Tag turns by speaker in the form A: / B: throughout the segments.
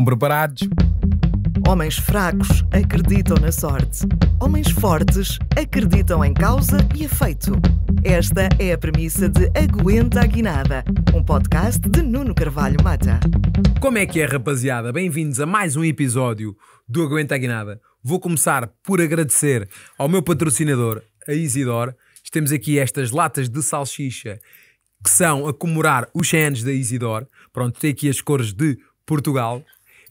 A: Estão preparados? Homens fracos acreditam na sorte. Homens fortes acreditam em causa e efeito. Esta é a premissa de Aguenta a Guinada, um podcast de Nuno Carvalho Mata. Como é que é, rapaziada? Bem-vindos a mais um episódio do Aguenta a Guinada. Vou começar por agradecer ao meu patrocinador, a Isidor. Temos aqui estas latas de salsicha que são a comemorar os 100 anos da Isidor. Pronto, tem aqui as cores de Portugal.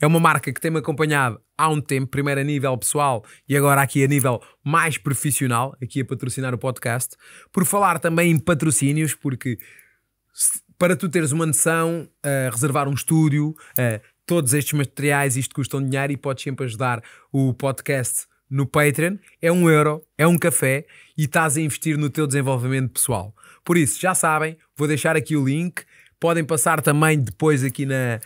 A: É uma marca que tem-me acompanhado há um tempo, primeiro a nível pessoal e agora aqui a nível mais profissional, aqui a patrocinar o podcast. Por falar também em patrocínios, porque para tu teres uma noção, uh, reservar um estúdio, uh, todos estes materiais, isto um dinheiro e podes sempre ajudar o podcast no Patreon. É um euro, é um café e estás a investir no teu desenvolvimento pessoal. Por isso, já sabem, vou deixar aqui o link. Podem passar também depois aqui na,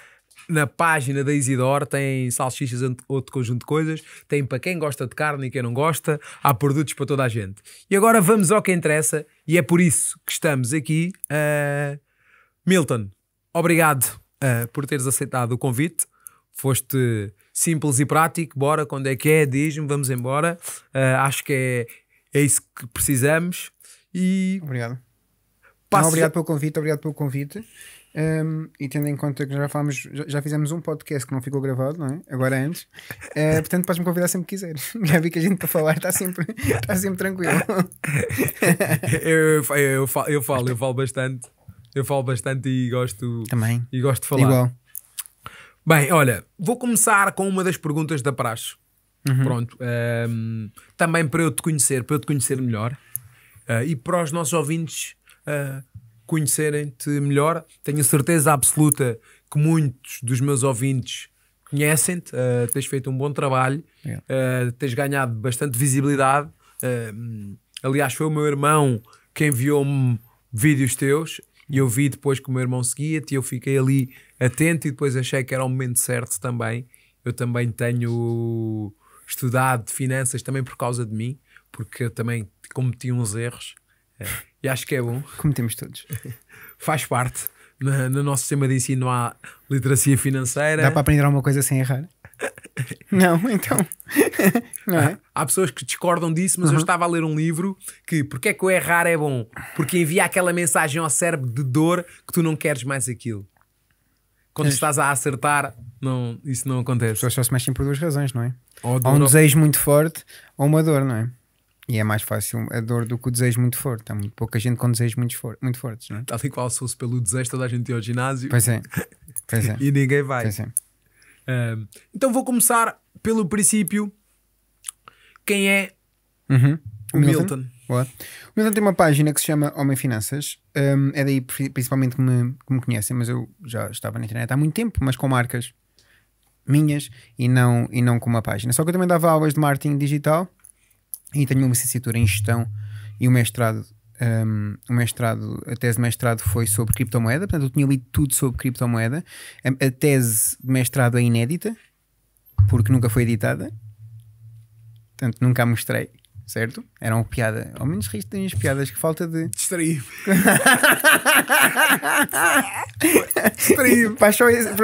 A: na página da Isidore tem salsichas, outro conjunto de coisas. Tem para quem gosta de carne e quem não gosta. Há produtos para toda a gente. E agora vamos ao que interessa. E é por isso que estamos aqui. Uh... Milton, obrigado uh, por teres aceitado o convite. Foste simples e prático. Bora, quando é que é? Diz-me, vamos embora. Uh, acho que é, é isso que precisamos.
B: E. Obrigado. Não, obrigado pelo convite, obrigado pelo convite. Um, e tendo em conta que já falamos, já, já, fizemos um podcast que não ficou gravado, não é? Agora antes. Uh, portanto, podes-me convidar sempre que quiseres. Já vi que a gente para falar está sempre, está sempre tranquilo.
A: eu, eu, eu, falo, eu falo, eu falo bastante. Eu falo bastante e gosto. Também. E gosto de falar. Igual. Bem, olha, vou começar com uma das perguntas da Praxe. Uhum. Pronto. Um, também para eu te conhecer, para eu te conhecer melhor. Uh, e para os nossos ouvintes. Uh, conhecerem-te melhor. Tenho certeza absoluta que muitos dos meus ouvintes conhecem-te, uh, tens feito um bom trabalho, yeah. uh, tens ganhado bastante visibilidade. Uh, aliás, foi o meu irmão que enviou-me vídeos teus e eu vi depois que o meu irmão seguia-te e eu fiquei ali atento e depois achei que era o momento certo também. Eu também tenho estudado finanças também por causa de mim, porque eu também cometi uns erros. Ah, e acho que é bom. Cometemos todos. Faz parte. Na, no nosso sistema de ensino há literacia financeira. Dá para aprender
B: alguma coisa sem errar? não, então. não é?
A: há, há pessoas que discordam disso, mas uhum. eu estava a ler um livro que porque é que o errar é bom? Porque envia aquela mensagem ao cérebro de dor que tu não queres mais aquilo. Quando é. estás a acertar, não, isso não acontece. As pessoas só se mexem por duas razões, não é?
B: Ou, ou um não... desejo muito forte ou uma dor, não é? E é mais fácil a dor do que o desejo muito forte. Há muito pouca gente com desejos muito, for muito fortes, não é?
A: Tal e qual se fosse pelo desejo, toda a gente ia ao ginásio. Pois é.
B: Pois é. e ninguém vai. Pois é.
A: Uh, então vou começar pelo
B: princípio.
A: Quem é uhum. o Milton? Milton.
B: Boa. O Milton tem uma página que se chama Homem Finanças. Um, é daí principalmente que me, que me conhecem, mas eu já estava na internet há muito tempo, mas com marcas minhas e não, e não com uma página. Só que eu também dava aulas de marketing digital e tenho uma licenciatura em gestão e um mestrado. Um, o mestrado, a tese de mestrado foi sobre criptomoeda, portanto eu tinha lido tudo sobre criptomoeda. A, a tese de mestrado é inédita, porque nunca foi editada, portanto nunca a mostrei, certo? Era uma piada, ao menos riste das piadas, que falta de. Distraí. Distraí.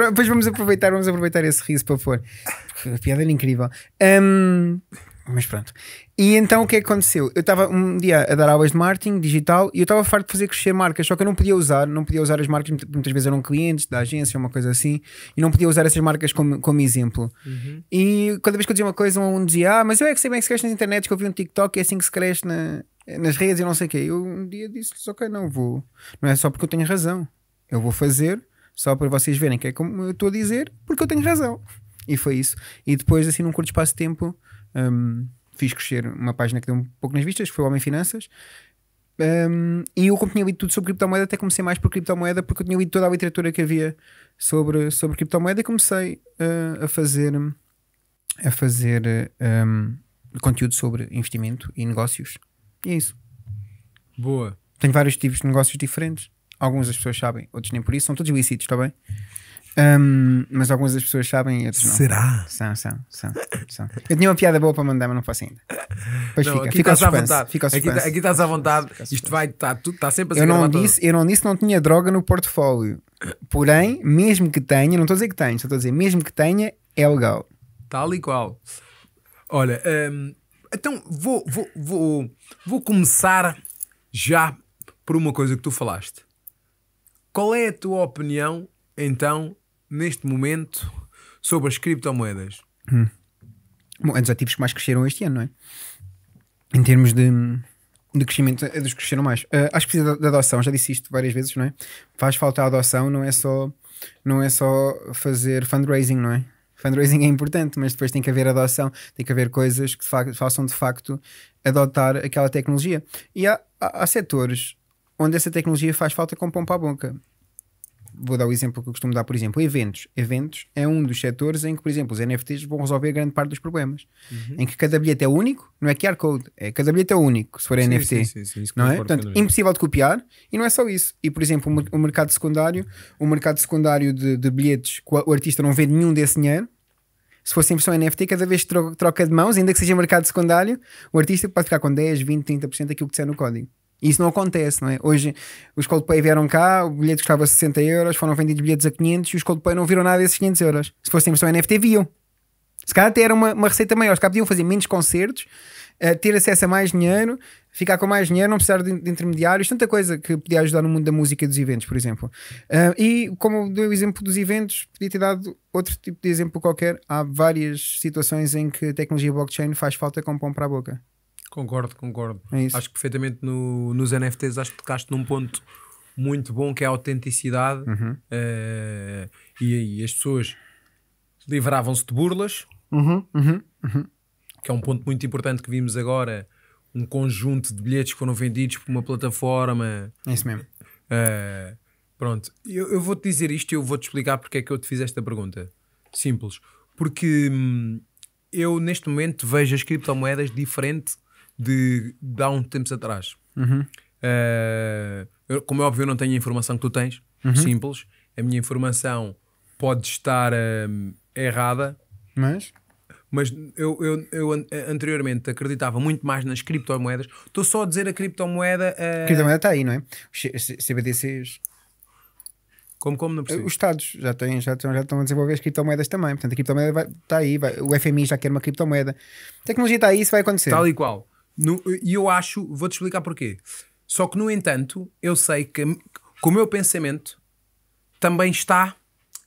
B: Depois vamos aproveitar, vamos aproveitar esse riso para pôr. a piada era incrível. Um, mas pronto. E então o que é aconteceu? Eu estava um dia a dar aulas de marketing digital e eu estava farto de fazer crescer marcas, só que eu não podia usar, não podia usar as marcas, muitas vezes eram clientes da agência, uma coisa assim, e não podia usar essas marcas como, como exemplo. Uhum. E cada vez que eu dizia uma coisa, um dizia, ah, mas eu é que sei bem que se cresce nas internet, que eu vi um TikTok, é assim que se cresce na, nas redes e não sei o quê. Eu um dia disse-lhes, ok, não vou. Não é só porque eu tenho razão. Eu vou fazer só para vocês verem que é como eu estou a dizer, porque eu tenho razão. E foi isso. E depois, assim, num curto espaço de tempo um, fiz crescer uma página que deu um pouco nas vistas, que foi o Homem Finanças. Um, e eu, como tinha lido tudo sobre criptomoeda, até comecei mais por criptomoeda, porque eu tinha lido toda a literatura que havia sobre, sobre criptomoeda e comecei uh, a fazer, a fazer um, conteúdo sobre investimento e negócios. E é isso. Boa. Tenho vários tipos de negócios diferentes. Alguns as pessoas sabem, outros nem por isso. São todos lícitos, está bem? Um, mas algumas das pessoas sabem e outras não. Será? São, são, são, são. Eu tinha uma piada boa para mandar, mas não faço ainda. Pois não, fica, aqui fica estás à vontade. aqui, tá- aqui
A: estás à vontade. Isto vai estar tá, tá sempre a eu não disse, todo.
B: Eu não disse não tinha droga no portfólio. Porém, mesmo que tenha, não estou a dizer que tenha, estou a dizer, mesmo que tenha, é legal.
A: Tal e qual. Olha, então vou, vou, vou, vou começar já por uma coisa que tu falaste. Qual é a tua opinião, então, neste momento sobre as criptomoedas?
B: Hum. Bom, é dos ativos que mais cresceram este ano, não é? Em termos de, de crescimento, é dos que cresceram mais. Uh, acho que precisa da adoção, já disse isto várias vezes, não é? Faz falta a adoção, não é só, não é só fazer fundraising, não é? Fundraising é importante, mas depois tem que haver adoção, tem que haver coisas que façam de facto adotar aquela tecnologia. E há, há, há setores onde essa tecnologia faz falta com pompa à boca vou dar o exemplo que eu costumo dar, por exemplo, eventos. Eventos é um dos setores em que, por exemplo, os NFTs vão resolver grande parte dos problemas. Uhum. Em que cada bilhete é único, não é QR Code, é cada bilhete é único, se for sim, NFT. Sim, sim, não é? Portanto, impossível de copiar e não é só isso. E, por exemplo, o, o mercado secundário, o mercado secundário de, de bilhetes, o artista não vende nenhum desse dinheiro, se fosse em versão NFT, cada vez que troca de mãos, ainda que seja mercado secundário, o artista pode ficar com 10, 20, 30% daquilo que disser no código. E isso não acontece, não é? Hoje os Coldplay vieram cá, o bilhete custava 60 euros, foram vendidos bilhetes a 500 e os Coldplay não viram nada desses 500 euros. Se fosse versão NFT, viam. Se calhar até era uma, uma receita maior, se calhar podiam fazer menos concertos, uh, ter acesso a mais dinheiro, ficar com mais dinheiro, não precisar de, de, intermediários, tanta coisa que podia ajudar no mundo da música e dos eventos, por exemplo. Uh, e como dei o exemplo dos eventos, podia ter dado outro tipo de exemplo qualquer. Há várias situações em que a tecnologia blockchain faz falta com pão para a boca.
A: Concordo, concordo. É acho que perfeitamente no, nos NFTs acho que tocaste num ponto muito bom que é a autenticidade uhum. uh, e aí as pessoas livravam-se de burlas,
B: uhum, uhum,
A: uhum, que é um ponto muito importante que vimos agora. Um conjunto de bilhetes que foram vendidos por uma plataforma. É isso mesmo. Uh, pronto, eu, eu vou-te dizer isto e eu vou-te explicar porque é que eu te fiz esta pergunta. Simples. Porque hum, eu neste momento vejo as criptomoedas diferente de, de há um tempo atrás. Uhum. Uh, como é óbvio, eu não tenho a informação que tu tens, uhum. simples. A minha informação pode estar eh, errada, mas, mas eu, eu, eu, eh, anteriormente acreditava muito mais nas criptomoedas. Estou só a dizer a criptomoeda. Uh... A criptomoeda está
B: aí, não é? Os CBDCs. Como, como não percebo? Os Estados já, têm, já, estão, já estão a desenvolver as criptomoedas também. Portanto, a criptomoeda vai, está aí. Vai, o FMI já quer uma criptomoeda. A tecnologia está aí, isso vai acontecer. Tal e
A: qual. E eu acho, vou-te explicar porquê. Só que, no entanto, eu sei que, que o meu pensamento também está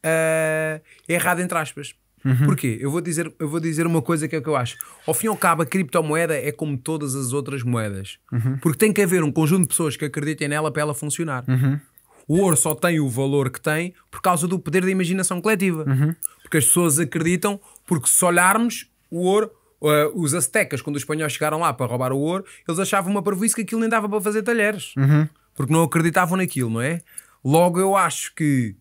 A: uh, errado, entre aspas. Uhum. Porquê? Eu vou, dizer, eu vou dizer uma coisa que é o que eu acho. Ao fim e ao cabo, a criptomoeda é como todas as outras moedas. Uhum. Porque tem que haver um conjunto de pessoas que acreditem nela para ela funcionar. Uhum. O ouro só tem o valor que tem por causa do poder da imaginação coletiva. Uhum. Porque as pessoas acreditam, porque se olharmos, o ouro uh, os aztecas, quando os espanhóis chegaram lá para roubar o ouro, eles achavam uma parvoíce que aquilo nem dava para fazer talheres. Uhum. Porque não acreditavam naquilo, não é? Logo, eu acho que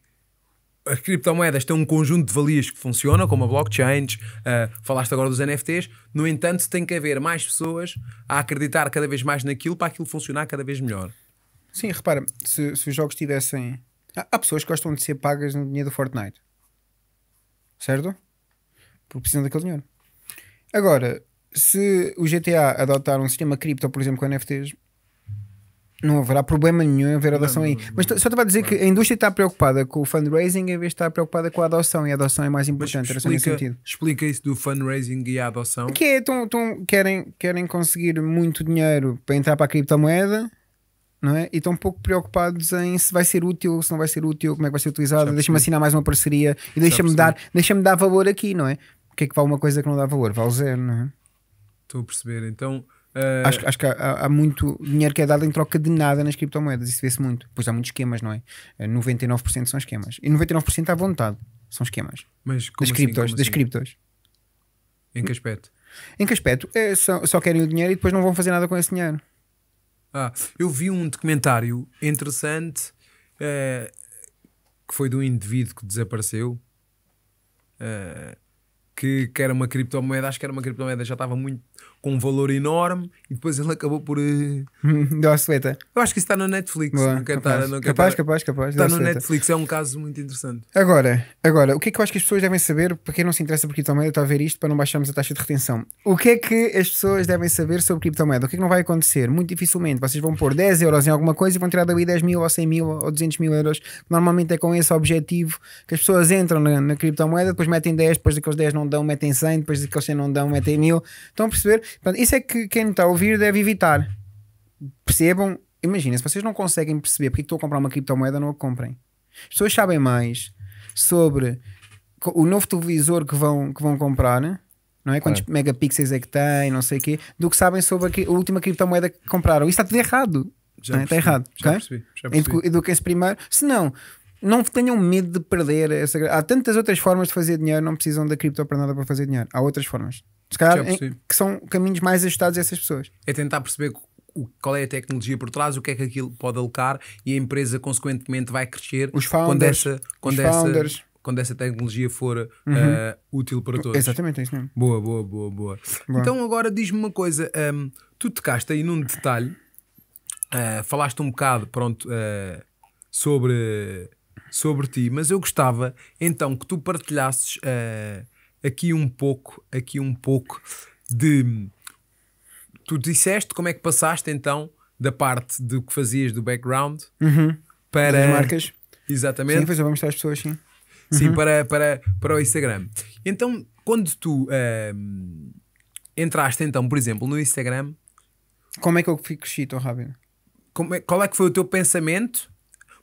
A: as criptomoedas têm um conjunto de valias que funcionam, como a blockchain, uh, falaste agora dos NFTs. No entanto, tem que haver mais pessoas a acreditar cada vez mais naquilo para aquilo funcionar cada
B: vez melhor. Sim, repara, se, se os jogos tivessem. Há, há, pessoas que gostam de ser pagas no dinheiro do Fortnite, certo? Porque precisam daquele dinheiro. Agora, se o GTA adotar um sistema cripto, por exemplo, com NFTs, não haverá problema nenhum em haver adoção não, aí. Mas só estava a dizer não. que a indústria está preocupada com o fundraising em vez de estar preocupada com a adoção, e a adoção é mais importante. Mas explica,
A: explica isso do fundraising e a adoção. Que
B: é, tão, tão, querem, querem conseguir muito dinheiro para entrar para a criptomoeda. Não é? E estão um pouco preocupados em se vai ser útil, se não vai ser útil, como é que vai ser utilizado, deixa-me assinar mais uma parceria e deixa-me dar, deixa dar valor aqui, não é? que é que vale uma coisa que não dá valor? Vale zero, não é?
A: Estou a perceber. Então.
B: Uh... Acho, eh, acho, que há, há, muito dinheiro que é dado em troca de nada nas criptomoedas, isso vê-se muito. Pois há muitos esquemas, não é? 99% eh, são esquemas. E 99% à vontade são esquemas. Mas como das assim, criptos, como das assim? criptos. Em que aspecto? Em que aspecto? É, só, só querem o dinheiro e depois não vão fazer nada com esse dinheiro. Ah,
A: eu vi um documentário interessante uh, que foi de um indivíduo que desapareceu. Uh, que, que era uma criptomoeda, acho que era uma criptomoeda, já estava muito com um valor enorme e depois ele acabou por. Eh,
B: deu a sueta.
A: Eu acho que isso está na Netflix. Boa, não capaz. Estar, não capaz, estar... capaz, capaz, Está no Netflix, é um caso muito interessante.
B: Agora, agora, o que é que eu acho que as pessoas devem saber, para quem não se interessa por criptomoeda, está a ver isto para não baixarmos a taxa de retenção. O que é que as pessoas devem saber sobre criptomoeda? O que é que não vai acontecer? Muito dificilmente vocês vão pôr 10 euros em alguma coisa e vão tirar daí 10 mil ou 100 mil ou 200 mil euros. Normalmente é com esse objetivo que as pessoas entram na, na criptomoeda, depois metem 10, depois daqueles 10 não dão, metem 100, depois daqueles 100 não dão, metem 1000. Estão a perceber? Portanto, isso é que quem está a ouvir deve evitar. Percebam, imagina, se vocês não conseguem perceber porque é estou a comprar uma criptomoeda, não a comprem. As pessoas sabem mais sobre o novo televisor que vão, que vão comprar, né? não é? Quantos é. megapixels é que tem, não sei o quê, do que sabem sobre a, a última criptomoeda que compraram. Isso está tudo errado. Já é? percebi, está errado. Já okay? percebi, já percebi. Eduquem-se primeiro. Se não, não tenham medo de perder essa. Há tantas outras formas de fazer dinheiro, não precisam da cripto para nada para fazer dinheiro. Há outras formas. Se calhar, em, que são caminhos mais ajustados a essas pessoas.
A: É tentar perceber o, qual é a tecnologia por trás, o que é que aquilo pode alocar e a empresa, consequentemente, vai crescer os founders, quando essa, quando essa, founders. Quando essa tecnologia for eh, uhum. uh, útil para todos. Exatamente,
B: é isso mesmo. Boa, boa, boa,
A: boa. boa. Então, agora diz-me uma coisa: um, tu tocaste aí num detalhe, uh, falaste um bocado, pronto, uh, sobre, sobre ti, mas eu gostava então que tu partilhasses uh, aqui um pouco, aqui um pouco de. Tu disseste como é que passaste então da parte do que fazias do background uhum. para. As marcas. Exatamente. Sim, pois eu vou
B: mostrar às pessoas, sim.
A: Sim, uhum. para, para, para o Instagram. Então, quando tu uh, entraste, então, por exemplo, no Instagram. Como é que eu fico tão rápido? É, qual é que foi o teu pensamento?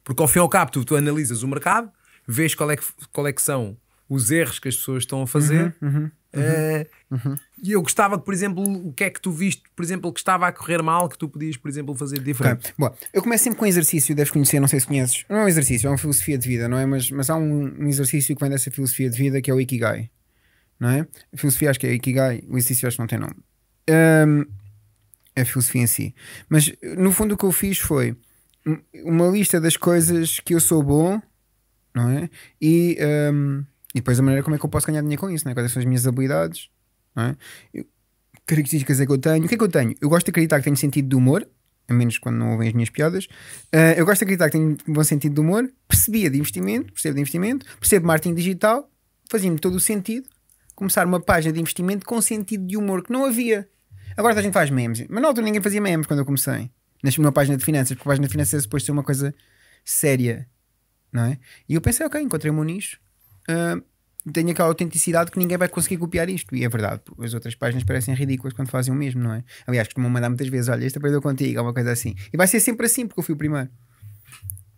A: Porque ao fim e ao cabo, tu, tu analisas o mercado, vês qual é que, qual é que são os erros que as pessoas estão a fazer. Uhum,
B: uhum, uhum, eh, uhum,
A: e eu gostava que, por exemplo, o que é que tu viste, por exemplo, que estava a correr mal, que tu podias, por exemplo, fazer diferente?
B: Okay. eu começo sempre com um exercício, deves conhecer, não sei se conheces. Não é um exercício, é uma filosofia de vida, não é? Mas, mas há um, um exercício que vem dessa filosofia de vida que é o Ikigai, não é? A filosofia acho que é Ikigai, o exercício acho que não tem nome. Um, é a filosofia em si. Mas no fundo o que eu fiz foi uma lista das coisas que eu sou bom, não é? E. Um, e depois a maneira como é que eu posso ganhar dinheiro com isso, né? quais é são as minhas habilidades, é? eu, características é que eu tenho. O que é que eu tenho? Eu gosto de acreditar que tenho sentido de humor, a menos quando não ouvem as minhas piadas. Uh, eu gosto de acreditar que tenho um bom sentido de humor, percebia de investimento, percebo de investimento, percebo marketing digital, fazia-me todo o sentido começar uma página de investimento com sentido de humor que não havia. Agora a gente faz memes, mas na altura ninguém fazia memes quando eu comecei. Nasci numa página de finanças, porque a página de finanças é suposto ser uma coisa séria, não é? E eu pensei, ok, encontrei o meu nicho ah, tenho aquela autenticidade que ninguém vai conseguir copiar isto. E é verdade, as outras páginas parecem ridículas quando fazem o mesmo, não é? Aliás, costumam mandar muitas vezes: olha, esta é aprendeu contigo, alguma coisa assim. E vai ser sempre assim, porque eu fui o primeiro.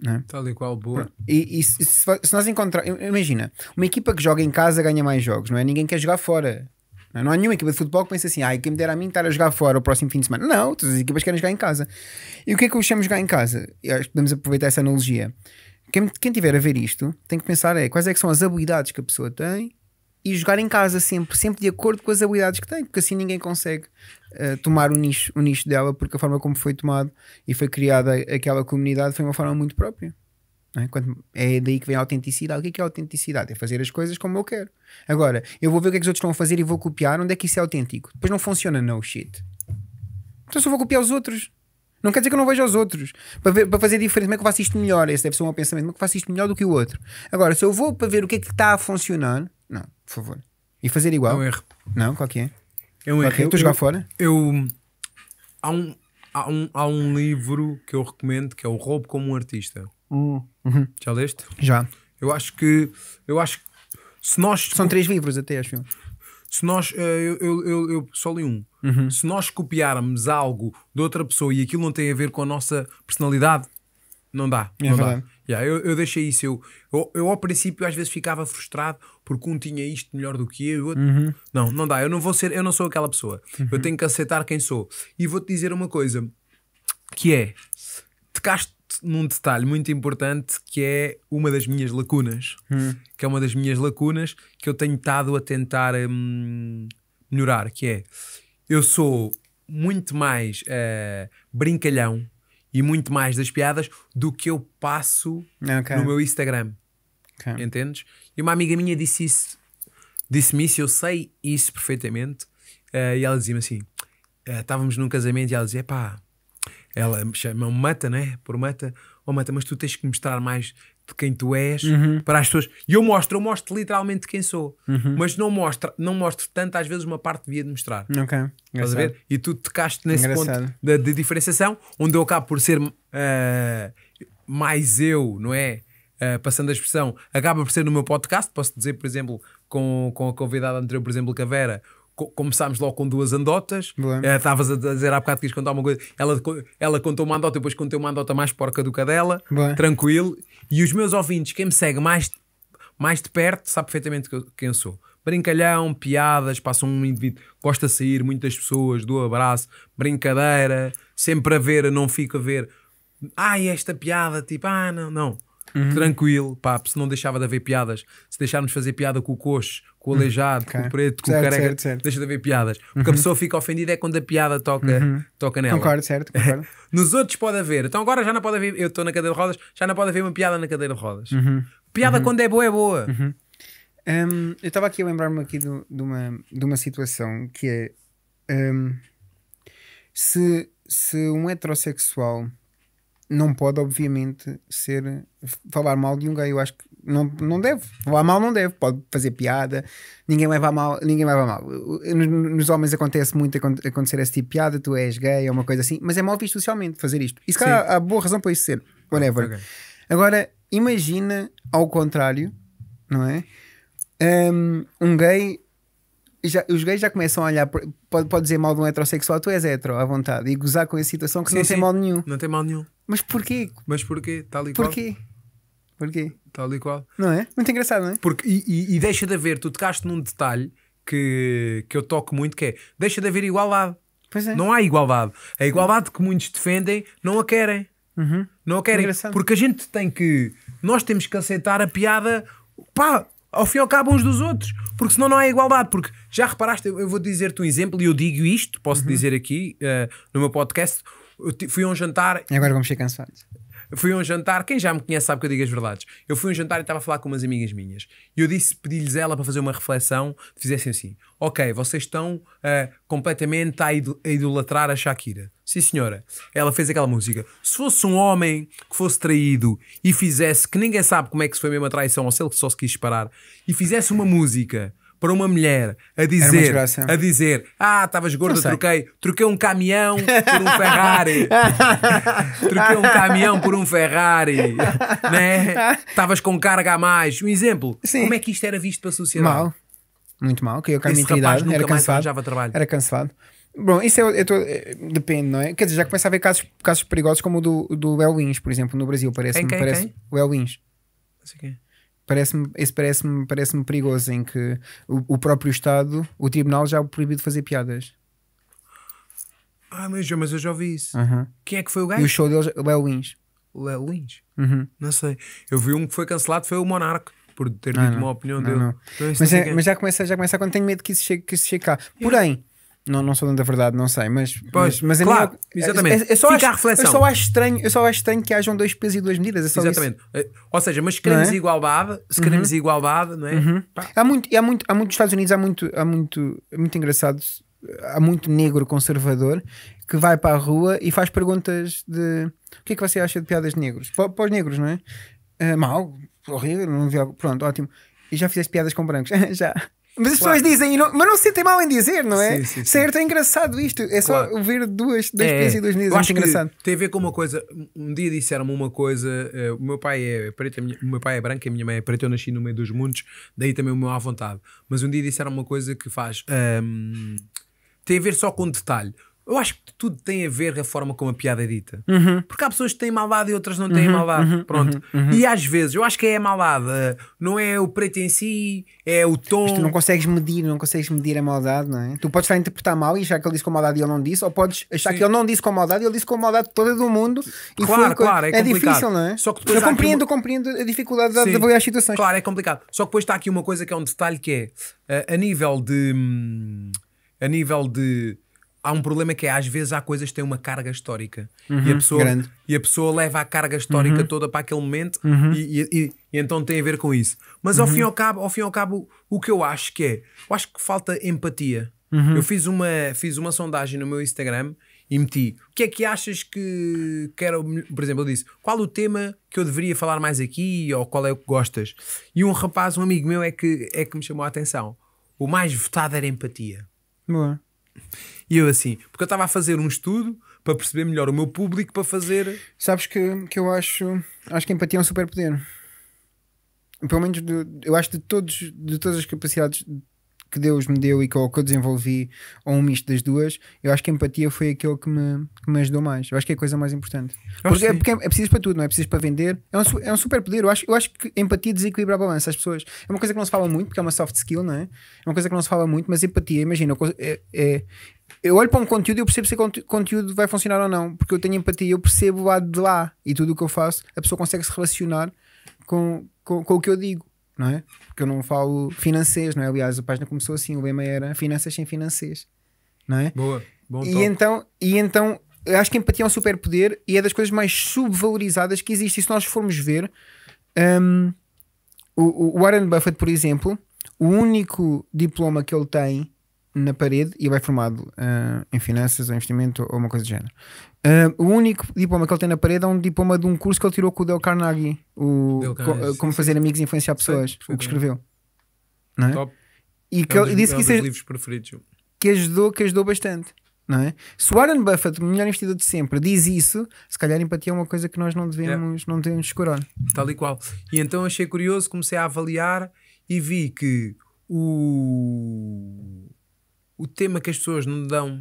A: é? Tal e qual, boa.
B: E, e se, se, nós encontrarmos. Imagina, uma equipa que joga em casa ganha mais jogos, não é? Ninguém quer jogar fora. Não, é? não há nenhuma equipa de futebol que pense assim, ai, ah, quem me der a mim estar a jogar fora o próximo fim de semana. Não, todas as equipas querem jogar em casa. E o que é que eu chamo de jogar em casa? Eu acho que podemos aproveitar essa analogia quem, quem tiver a ver isto tem que pensar é quais é que são as habilidades que a pessoa tem e jogar em casa sempre, sempre de acordo com as habilidades que tem, porque assim ninguém consegue uh, tomar o nicho, o nicho dela, porque a forma como foi tomado e foi criada aquela comunidade foi uma forma muito própria. É? Quando, é daí que vem a autenticidade. O que é, que é autenticidade? É fazer as coisas como eu quero. Agora, eu vou ver o que é que os outros estão a fazer e vou copiar onde é que isso é autêntico. Depois não funciona, no shit. Então só vou copiar os outros, não quer dizer que eu não veja os outros. Para, ver, para fazer diferença, como é que eu faço isto melhor? Esse deve ser um meu pensamento. Como é que eu faço isto melhor do que o outro? Agora, se eu vou para ver o que é que está a funcionar, não, por favor. E fazer igual. É um erro. Não, qual que é? É um é? erro. É? Tu jogar fora? Eu. Há um, há, um, há um livro
A: que eu recomendo que é O Roubo como um Artista. Hum, uhum. Já leste? Já. Eu acho que. Eu acho que se nós. São três livros até, acho. Se nós. Eh, eu, eu, eu, eu só li um. Uhum. Se nós copiarmos algo de outra pessoa e aquilo não tem a ver com a nossa personalidade, não dá. É não verdade. dá. Yeah, eu, eu, deixei isso. Eu, eu, eu, ao princípio, às vezes ficava frustrado porque um tinha isto melhor do que eu. Outro... Uhum. Não, não dá. Eu não vou ser, eu não sou aquela pessoa. Uhum. Eu tenho que aceitar quem sou. E vou-te dizer uma coisa: que é, te casto num detalhe muito importante que é uma das minhas lacunas. Hum. Que é uma das minhas lacunas que eu tenho estado a tentar hum, melhorar. Que é, eu sou muito mais uh, brincalhão e muito mais das piadas do que eu passo okay. no meu Instagram. Okay. Entendes? E uma amiga minha disse isso, disse-me isso, eu sei isso perfeitamente. Uh, e ela dizia-me assim: uh, estávamos num casamento e ela dizia: pá, ela chama-me Mata, né? Por Mata, oh Mata, mas tu tens que mostrar mais de quem tu és uhum. para as pessoas. E eu mostro, eu mostro literalmente quem sou, uhum. mas não mostro, não mostro tanto, às vezes, uma parte devia de mostrar. Ok. Estás a ver? E tu tocaste nesse Engraçado. ponto de diferenciação, onde eu acabo por ser uh, mais eu, não é? Uh, passando a expressão, acaba por ser no meu podcast. Posso dizer, por exemplo, com, com a convidada anterior, por exemplo, Cavera, começámos logo com duas andotas. Eh, estavas uh, a dizer há bocado que quis contar uma coisa. Ela, ela contou uma andota, depois contei uma andota mais porca do que a dela. Bem. Tranquilo. E os meus ouvintes, quem me segue mais, mais de perto, sabe perfeitamente quem sou. Brincalhão, piadas, passa um indivíduo, gosta de sair, muitas pessoas, do abraço, brincadeira, sempre a ver, não fico a ver. Ai, esta piada, tipo, ah, não, não. Uhum. tranquilo, pá, se não deixava de haver piadas, se deixarmos fazer piada com o coxo com o aleijado, okay. com o preto, com certo, o careca, certo, certo. deixa de haver piadas. Uhum. O que a pessoa fica ofendida é quando a piada toca, uhum. toca nela. Concordo, certo, concordo. Nos outros pode haver. Então agora já não pode haver, eu estou na cadeira de rodas, já não pode haver uma piada na cadeira de rodas.
B: Uhum. Piada uhum. quando é boa, é boa. Um, uhum. hum, eu estava aqui a lembrar-me aqui de, uma, de uma situação que é um, se, se um heterossexual não pode, obviamente, ser falar mal de um gay. Eu acho que não, não deve. Levar mal não deve. Pode fazer piada. Ninguém leva mal. Ninguém leva mal. Nos, homens acontece muito acontecer esse tipo de piada. Tu és gay ou uma coisa assim. Mas é mal visto socialmente fazer isto. Isso se há, há boa razão para isso ser. Whatever. Okay. Agora, imagina ao contrário, não é? Um, um gay já, os gays já começam a olhar, pode, pode dizer mal de um heterossexual, tu és hetero à vontade, e gozar com a situação que sim, não sim. tem mal nenhum.
A: Não tem mal nenhum. Mas porquê? Mas porquê? Tal e porquê? Qual? Porquê? Tal e qual. Não é? Muito engraçado, não é? Porque, e, e, deixa de haver, tu tocaste num detalhe que, que eu toco muito, que é deixa de haver igualdade. É. Não há igualdade. A igualdade que muitos defendem não a querem. Uhum. Não a querem. Engraçado. Porque a gente tem que. Nós temos que aceitar a piada. Pá, ao fim e ao cabo uns dos outros. Porque senão não há igualdade. Porque já reparaste, eu vou dizer-te um exemplo e eu digo isto, posso uhum. dizer aqui uh, no meu podcast. Eu fui a um jantar.
B: E agora vamos ser cansados
A: fui a um jantar, quem já me conhece sabe que eu digo as verdades. Eu fui a um jantar e estava a falar com umas amigas minhas. E eu disse, pedi-lhes ela para fazer uma reflexão, fizessem assim: Ok, vocês estão uh, completamente a, idol a idolatrar a Shakira. Sim, senhora. Ela fez aquela música. Se fosse um homem que fosse traído e fizesse, que ninguém sabe como é que se foi mesmo a traição, ou se ele só se quis parar, e fizesse uma música para uma mulher a dizer, a dizer ah, estavas gorda, troquei, troquei um caminhão por um Ferrari, troquei um caminhão por um Ferrari, né? Estavas com carga a mais. Um exemplo,
B: Sim. como é que isto era visto pela sociedade? Mal, muito mal, que eu caminho de idade, era cancelado. Trabalho. Era cancelado. Bom, isso é, tô, eh, depende, não é? Quer dizer, já começa a haver casos, casos perigosos como o do, do Elwins, por exemplo, no Brasil, parece-me. Parece, quem, quem? O Elwins. Não sei quem. Parece-me esse parece-me parece perigoso em que o, o, próprio Estado, o Tribunal já o proibiu de fazer piadas.
A: Ah, mas, mas eu já ouvi isso. Uhum. Quem é que foi o gajo? E o show deles, o Léo Lins. Léo Lins? Uhum. Não sei. Eu vi um que foi cancelado, foi o Monarco por ter ah, dito não, uma opinião não, dele. Não. Então, mas, é, é, mas,
B: já, começa, já começa quando tenho medo que isso chegue, que isso chegue cá. Yeah. Porém, não, não sou a verdade, não sei, mas. Pois, mas, mas claro, é, exatamente. É, é, só Fica acho, a reflexão. Eu só, acho estranho, eu só acho estranho que hajam dois pesos e duas medidas. É exatamente. Isso. É, ou seja, mas se queremos é? igualdade, se uhum. queremos
A: igualdade, não é? Uhum.
B: Há muito, há muito, há muito nos Estados Unidos, há muito, há muito, é muito engraçado, há muito negro conservador que vai para a rua e faz perguntas de o que é que você acha de piadas de negros? Para, para os negros, não é? Eh, mal, horrível, não vi algo. Pronto, ótimo. E já fizeste piadas com brancos? já. Mas as claro. pessoas dizem, não, mas não se sentem mal em dizer, não é? Sim, sim, certo, é engraçado isto. É só claro. ver duas, dois é, pesos e duas medidas. Eu é acho engraçado. tem a ver com uma coisa.
A: Um dia disseram-me uma coisa. Uh, o meu pai é preto, minha, o meu pai é branco, a minha mãe é preta. Eu nasci no meio dos mundos, daí também o meu à vontade. Mas um dia disseram uma coisa que faz. Um, tem a ver só com um detalhe. Eu acho que tudo tem a ver com a forma como a piada é dita. Uhum. Porque há pessoas que têm maldade e outras não têm uhum. maldade. Uhum. Pronto. Uhum, uhum. E às vezes, eu acho que é a maldade. Eh, não é o preto em si, é o tom. Mas tu não
B: consegues medir, não consegues medir a maldade, não é? Tu podes estar a interpretar mal e achar que ele disse com maldade e ele não disse, ou podes achar Sim. que ele não disse com maldade e ele disse com maldade toda do mundo. E claro, foi, claro, é, é difícil, não é? Só que eu compreendo, uma... compreendo a dificuldade Sim. de avaliar as situações. Claro, é complicado.
A: Só que depois está aqui uma coisa que é um detalhe que é a, eh, a nível de. Hum, a nível de há um problema que é às vezes há coisas que têm uma carga histórica uhum, e, a uhum. pessoa, grande. e a pessoa leva a carga histórica uhum. toda para aquele momento uhum. e, e, e, e, então tem a ver com isso. Mas ao uhum. fim ao cabo, ao fim ao cabo, o que eu acho que é, eu acho que falta empatia. Uhum. Eu fiz uma, fiz uma sondagem no meu Instagram e meti o que é que achas que, que era, por exemplo, eu disse qual o tema que eu deveria falar mais aqui ou qual é o que gostas. E um rapaz, um amigo meu, é que, é que me chamou a atenção. O mais votado era empatia. Boa. E eu assim, porque eu estava a fazer um estudo para perceber melhor o meu público, para fazer.
B: Sabes que, que eu acho. Acho que a empatia é um superpoder. Pelo menos de, eu acho de, todos, de todas as capacidades, de que Deus me deu e que, que eu desenvolvi, ou um misto das duas, eu acho que a empatia foi aquilo que me, que me ajudou mais. Eu acho que é a coisa mais importante. Porque é, porque, é, é, preciso para tudo, não é? é preciso para vender. É um, é um super poder. Eu acho, eu acho que empatia desequilibra a balança as pessoas. É uma coisa que não se fala muito, porque é uma soft skill, não é? É uma coisa que não se fala muito, mas empatia, imagina, é, é eu olho para um conteúdo e eu percebo se o conteúdo vai funcionar ou não, porque eu tenho empatia, eu percebo o lado de lá e tudo o que eu faço, a pessoa consegue se relacionar com, com, com o que eu digo não é? Porque eu não falo financês, não é? Aliás, a página começou assim, o lema era finanças sem financês, não é? Boa, bom e então E então, eu acho que empatia é um superpoder e é das coisas mais subvalorizadas que existe. E se nós formos ver, um, o, o Warren Buffett, por exemplo, o único diploma que ele tem na parede e vai é formado uh, em finanças ou investimento ou uma coisa do género. Uh, o único diploma que ele tem na parede é um diploma de um curso que ele tirou com o Del Carnegie, o Del Carnegie, co sim, Como Fazer sim. Amigos e Influenciar Pessoas, o que escreveu. Não é? Top. E é que é um dos disse que, isso, livros preferidos. que ajudou, que ajudou bastante. Não é? Se o Warren Buffett, o melhor investidor de sempre, diz isso, se calhar empatia é uma coisa que nós não devemos, é. não devemos escurar.
A: Tal e qual. E então achei curioso, comecei a avaliar e vi
B: que o o tema que as pessoas
A: não dão.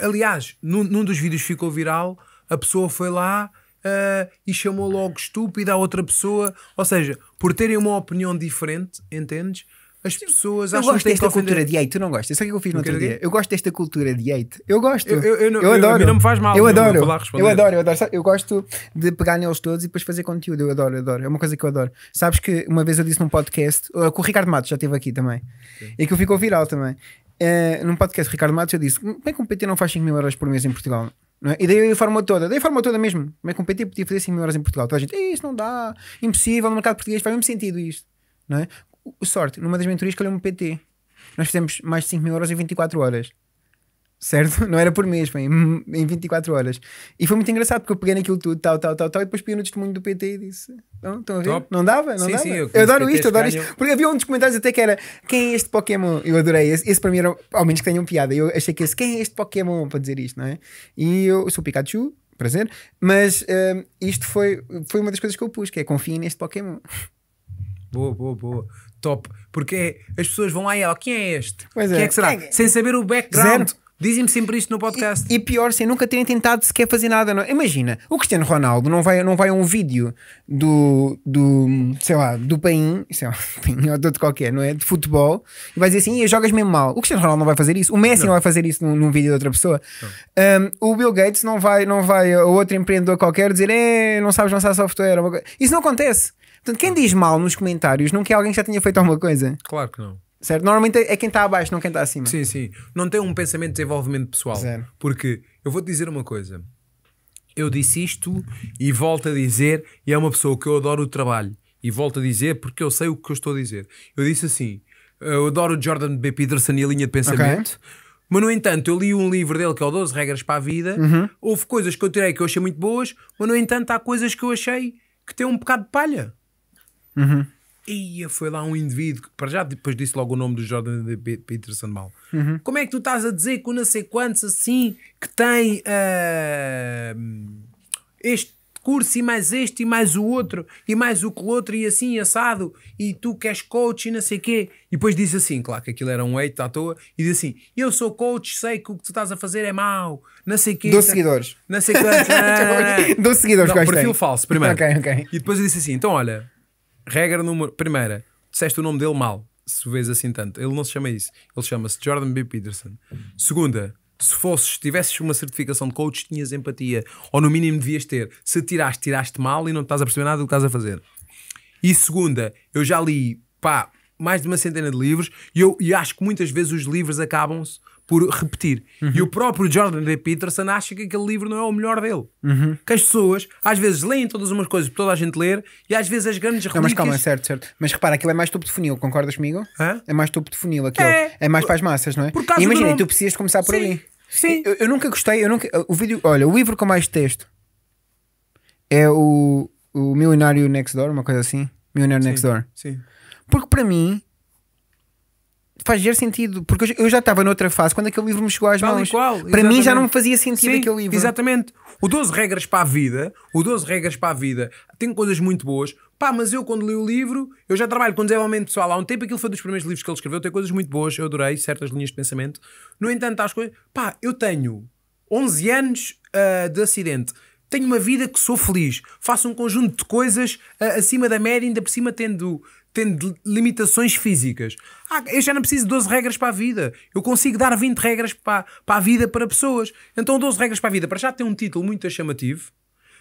A: Aliás, num, num dos vídeos que ficou viral, a pessoa foi lá uh, e chamou logo estúpida a outra pessoa. Ou seja, por terem uma opinião diferente, entendes? As pessoas eu acham gosto que desta que cultura de
B: hate, tu não gostas? Sabe o que eu fiz no outro dia? Eu gosto desta cultura de hate. Eu gosto. Eu, eu, eu, eu adoro. não me faz mal. Eu adoro. Eu adoro, eu adoro. Eu gosto de pegar neles todos e depois fazer conteúdo. Eu adoro, eu adoro. É uma coisa que eu adoro. Sabes que uma vez eu disse num podcast, eh, com o Ricardo Matos já esteve aqui também, e que eu ficou viral também uh, num podcast Ricardo Matos, eu disse: hum, como é que um PT não faz 5 mil euros por mês em Portugal? Não é? E daí a forma toda, daí a forma toda mesmo. Como é que um PT podia fazer 5 mil euros em Portugal? Toda a gente, isso não dá, impossível, no mercado português faz mesmo sentido isto. Não é? Sorte, numa das mentorias escolheu um PT. Nós fizemos mais de 5 mil euros em 24 horas certo? Não era por mês, foi em 24 horas. E foi muito engraçado porque eu peguei naquilo tudo, tal, tal, tal, tal, e depois peguei no testemunho do PT e disse: Não, estão a ver? Top. Não dava? Não sim, dava? Sim, eu, eu adoro isto, eu adoro isto. Porque havia um dos comentários até que era: Quem é este Pokémon? Eu adorei esse. Esse para mim era, ao menos que tenham piada. Eu achei que esse, quem é este Pokémon para dizer isto, não é? E eu, eu sou Pikachu. Prazer, mas hum, isto foi, foi uma das coisas que eu pus, que é confiem neste Pokémon. Boa, boa, boa. Top. Porque é, as pessoas vão lá e oh, quem é este? Pois quem é, é que será? É? Sem saber o background. Zero. Dizem-me sempre isto no podcast. E, e, pior, sem nunca terem tentado sequer fazer nada. Não. É? Imagina, o Cristiano Ronaldo não vai, não vai a um vídeo do, do sei lá, do Paim, sei lá, Paim ou de outro qualquer, não é? De futebol, e vai dizer assim, jogas mesmo mal. O Cristiano Ronaldo não vai fazer isso. O Messi não, não vai fazer isso num, num, vídeo de outra pessoa. Um, o Bill Gates não vai, não vai a outro empreendedor qualquer dizer, é, não sabes lançar software. Isso não acontece. Portanto, quem diz mal nos comentários nunca é alguém que já tenha feito alguma coisa. Claro que não. Certo? Normalmente é quem está abaixo, não quem está acima. Sim, sim. Não
A: tem um pensamento de desenvolvimento pessoal. Zero. Porque eu vou-te dizer uma coisa. Eu disse isto e volto a dizer, e é uma pessoa que eu adoro o trabalho. E volto a dizer porque eu sei o que eu estou a dizer. Eu disse assim: eu adoro o Jordan B. Peterson e a linha de pensamento. Okay. Mas, no entanto, eu li um livro dele que é o 12 Regras para a Vida. Uhum. Houve coisas que eu tirei que eu achei muito boas, mas, no entanto, há coisas que eu achei que têm um bocado de palha. Uhum. Ia, foi lá um indivíduo que para já depois disse logo o nome do Jordan Peterson mal. Uhum. Como é que tu estás a dizer que o não sei quantos assim que tem uh, este curso e mais este e mais o outro e mais o que o outro e assim assado e tu que és coach e não sei quê. E depois disse assim, claro que aquilo era um eito à toa, e disse assim: Eu sou coach, sei que o que tu estás a fazer é mau, não sei quê. Dois tá, seguidores. Não sei quantos. Ah. seguidores, não, perfil falso, primeiro. Okay, okay. E depois eu disse assim: Então olha Regra número. Primeira, disseste o nome dele mal, se vês assim tanto. Ele não se chama isso. Ele chama-se Jordan B. Peterson. Segunda, se fosses, tivesses uma certificação de coach, tinhas empatia. Ou no mínimo devias ter. Se tiraste, tiraste mal e não estás a perceber nada do que estás a fazer. E segunda, eu já li, pá, mais de uma centena de livros e eu e acho que muitas vezes os livros acabam-se por repetir. Uhum. E o uhum. próprio Jordan D. Peterson acha que aquele livro não é o melhor dele. Uhum. Que as pessoas às vezes leem todas umas coisas para toda a gente ler e às vezes as grandes relíquias... Não, mas calma,
B: certo, certo. Mas repara, aquilo é mais topo de funil, concordas comigo? Hã? É mais topo de funil aquilo. É, é mais para as massas, não é? Imagina, nome... tu precisas começar por Sim. ali. Sim. Eu, eu, nunca gostei, eu nunca... O vídeo... Olha, o livro com mais texto é o, o Milionário Next Door, uma coisa assim. Milionário Next Door. Sim. Porque para mim, fazer sentido, porque eu já estava noutra fase quando aquele livro me chegou às mãos. Qual, para mim já não fazia sentido Sim, aquele livro.
A: Exatamente. O 12 Regras para a Vida, o 12 Regras para a Vida, tem coisas muito boas. Pá, mas eu quando li o livro, eu já trabalho com desenvolvimento pessoal há um tempo, aquilo foi um dos primeiros livros que ele escreveu, tem coisas muito boas, eu adorei certas linhas de pensamento. No entanto, as coisas. Pá, eu tenho 11 anos uh, de acidente tenho uma vida que sou feliz, faço um conjunto de coisas uh, acima da média, ainda por cima tendo tendo limitações físicas. Ah, eu já não preciso de 12 regras para a vida. Eu consigo dar 20 regras para, para a vida para pessoas. Então, 12 regras para a vida, para já ter um título muito chamativo.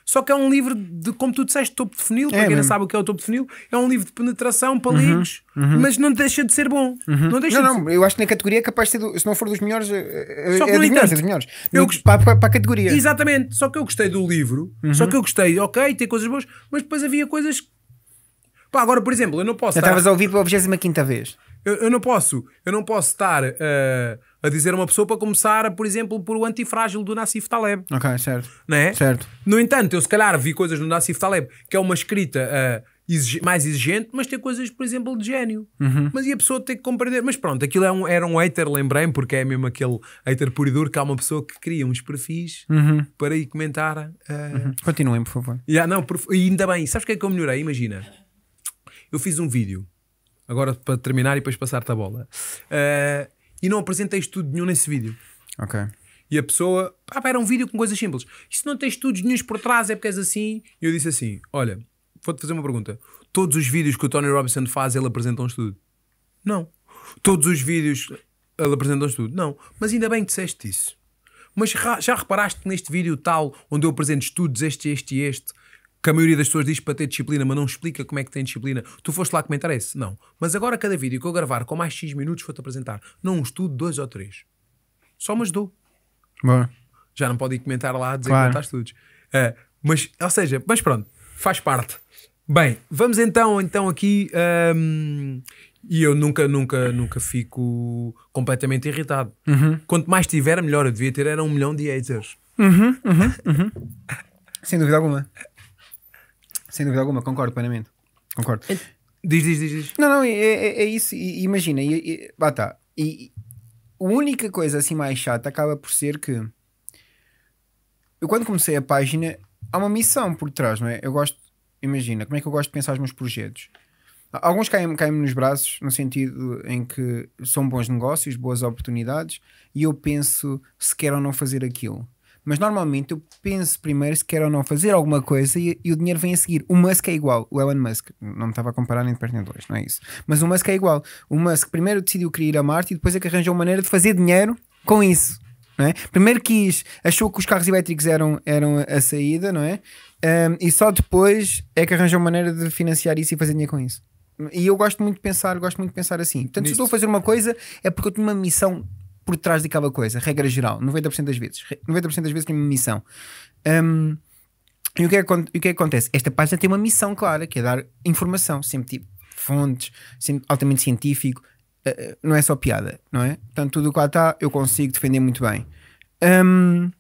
A: Só que é um livro de, como tu disseste, topo de funil. É, para quem não sabe o que é o topo de funil, é um livro de penetração para uhum, leigos, uhum. mas
B: não deixa de ser bom. Uhum. Não, deixa não, não, eu acho que na categoria é capaz de ser, do, se não for dos melhores, é, é só que é, dos, entanto, melhores, é dos melhores. Eu, no, para, para, a categoria. Exatamente, só que eu gostei do livro, só uhum.
A: que eu gostei, ok, tem coisas boas, mas depois havia coisas Pá, agora, por exemplo, eu não posso. Já estar... estavas a
B: ouvir pela 25 vez.
A: Eu, eu, não posso, eu não posso estar uh, a dizer a uma pessoa para começar, por exemplo, por o antifrágil do Nassif Taleb. Ok, certo. Não é? Certo. No entanto, eu se calhar vi coisas no Nassif Taleb que é uma escrita uh, mais exigente, mas tem coisas, por exemplo, de gênio. Uhum. Mas e a pessoa tem que compreender. Mas pronto, aquilo é um, era um hater, lembrei-me, porque é mesmo aquele hater puro e duro que há uma pessoa que cria uns perfis uhum. para ir comentar. Uh... Uhum.
B: Continuem, por favor.
A: Yeah, não, por... E ainda bem, sabes o que é que eu melhorei? Imagina eu fiz um vídeo, agora para terminar e depois passar-te a bola, uh, e não apresentei estudo nenhum nesse vídeo. Ok. E a pessoa, ah, pá, era um vídeo com coisas simples. E se não tens estudos nenhum por trás, é porque és assim. E eu disse assim: olha, vou-te fazer uma pergunta. Todos os vídeos que o Tony Robinson faz, ele apresenta um estudo? Não. Todos os vídeos ele apresenta um estudo? Não. Mas ainda bem que disseste isso. Mas já reparaste que neste vídeo tal, onde eu apresento estudos, este, este e este? que a maioria das pessoas diz para ter disciplina, mas não explica como é que tem disciplina. Tu foste lá comentar esse? Não. Mas agora cada vídeo que eu gravar com mais X minutos vou-te apresentar. Não um estudo, dois ou três. Só me ajudou. Bom. Já não pode ir comentar lá, dizer claro. que não estás estudos. Uh, mas, ou seja, mas pronto, faz parte. Bem, vamos então, então aqui. Um, e eu nunca, nunca, nunca fico completamente irritado. Uhum. Quanto mais tiver, melhor. Eu devia ter era um milhão de haters.
B: Uhum, uhum, uhum. Sem dúvida alguma. Sem dúvida alguma, concordo plenamente. Concordo. É... Diz, diz, diz, diz. Não, não, é, é, é, é isso. E, imagina, e, e, tá. E, a única coisa assim mais chata acaba por ser que eu quando comecei a página há uma missão por trás, não é? Eu gosto, imagina, como é que eu gosto de pensar os meus projetos? Alguns caem-me caem nos braços, no sentido em que são bons negócios, boas oportunidades, e eu penso se quero ou não fazer aquilo. Mas normalmente eu penso primeiro se quer ou não fazer alguma coisa e, e o dinheiro vem a seguir. O Musk é igual, o Elon Musk. Não me estava a comparar nem de perto nem de longe, não é isso. Mas o Musk é igual. O Musk primeiro decidiu querer ir a Marte e depois é que arranjou uma maneira de fazer dinheiro com isso. É? Primeiro quis, achou que os carros elétricos eram, eram a saída, não é? Um, e só depois é que arranjou maneira de financiar isso e fazer dinheiro com isso. E eu gosto muito de pensar, gosto muito de pensar assim. Portanto, Nisto. se estou a fazer uma coisa é porque eu tenho uma missão por trás de cada coisa, regra geral, 90% das vezes. 90% das vezes tem uma missão. Um, e o que, é, o que, é, que acontece? Esta página tem uma missão clara, que é dar informação, sempre tipo fontes, sempre altamente científico, uh, não é só piada, não é? Portanto, tudo o que lá está, eu consigo defender muito bem. Um,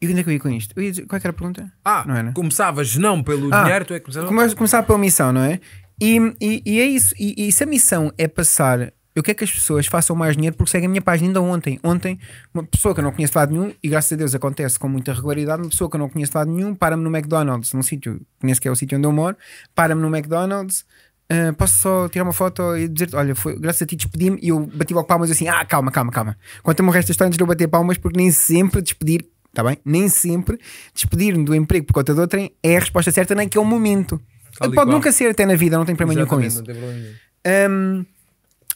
B: e onde é que eu ia com isto? Eu ia dizer, qual é era a pergunta? Ah, não era? começavas não pelo ah, dinheiro, tu é que Começava pela missão, não é? E, e, e é isso. E, e se a missão é passar eu quero que as pessoas façam mais dinheiro porque seguem a minha página ainda ontem. Ontem, uma pessoa que eu não conheço de lado nenhum, e graças a Deus acontece com muita regularidade, uma pessoa que eu não conheço de lado nenhum, para-me no McDonald's, num sítio, conheço que é o sítio onde eu moro, para-me no McDonald's, Uh, posso só tirar uma foto e dizer-te: olha, foi, graças a ti despedi-me e eu bati logo palmas assim: ah, calma, calma, calma. Conta-me o resto das história de eu bater palmas, porque nem sempre despedir, está bem? Nem sempre despedir-me do emprego por conta de outrem é a resposta certa naquele momento. Pode nunca ser até na vida, não tem problema Exatamente, nenhum com isso. Não tem problema nenhum. Um,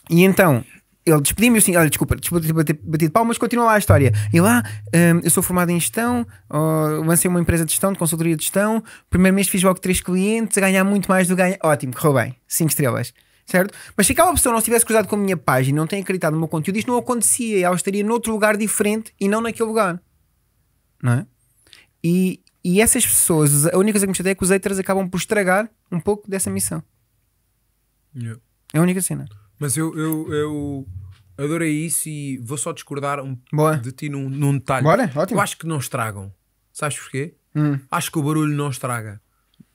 B: e então ele despediu-me assim: olha, desculpa, desculpa ter batido, palmas, mas continua lá a história. E lá, ah, eu sou formado em gestão, oh, lancei uma empresa de gestão, de consultoria de gestão. Primeiro mês fiz logo três clientes, ganhar muito mais do ganhar. Ótimo, correu bem, 5 estrelas. Certo? Mas se aquela pessoa não tivesse cruzado com a minha página não tenha acreditado no meu conteúdo, isto não acontecia. Ela estaria noutro lugar diferente e não naquele lugar. Não é? E, e essas pessoas, a única coisa que me chateia é que os haters acabam por estragar um pouco dessa missão. Yeah. É a única cena. Assim,
A: mas eu, eu, eu adorei isso e vou só discordar um, Boa. de ti num, num detalhe. Bora, ótimo. Eu acho que não estragam. Sabes porquê? Hum. Acho que o barulho não estraga.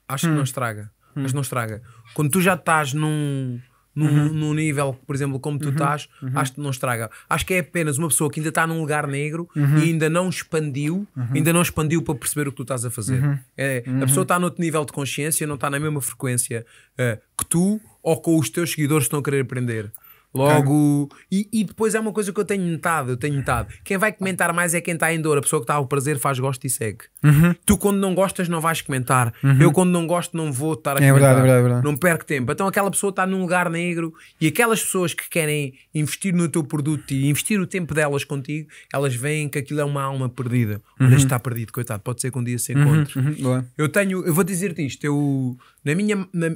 A: Acho hum. que não hum. estraga. Hum. Mas não estraga. Quando tu já estás num num, uhum. num nível, por exemplo, como tu uhum. estás, uhum. acho que não estraga. Acho que é apenas uma pessoa que ainda está num lugar negro e ainda não expandiu, ainda não expandiu para perceber o que tu estás a fazer. É, a pessoa está noutro nível de consciência, não está na mesma frequência uh, que tu ou com os teus seguidores que estão a querer aprender. Logo, e, e, depois é uma coisa que eu tenho notado, eu tenho notado. Quem vai comentar mais é quem está em dor, a pessoa que está ao prazer faz gosto e segue. Uhum. Tu quando não gostas não vais comentar. Uhum. Eu quando não gosto não vou estar a comentar. É verdade, é verdade, é verdade. Não perco tempo. Então aquela pessoa está num lugar negro e aquelas pessoas que querem investir no teu produto e investir o tempo delas contigo, elas veem que aquilo é uma alma perdida. Uhum. Olha, está perdido, coitado, pode ser que um dia se uhum, encontre. Uhum, eu tenho, eu vou dizer-te isto, eu na minha na,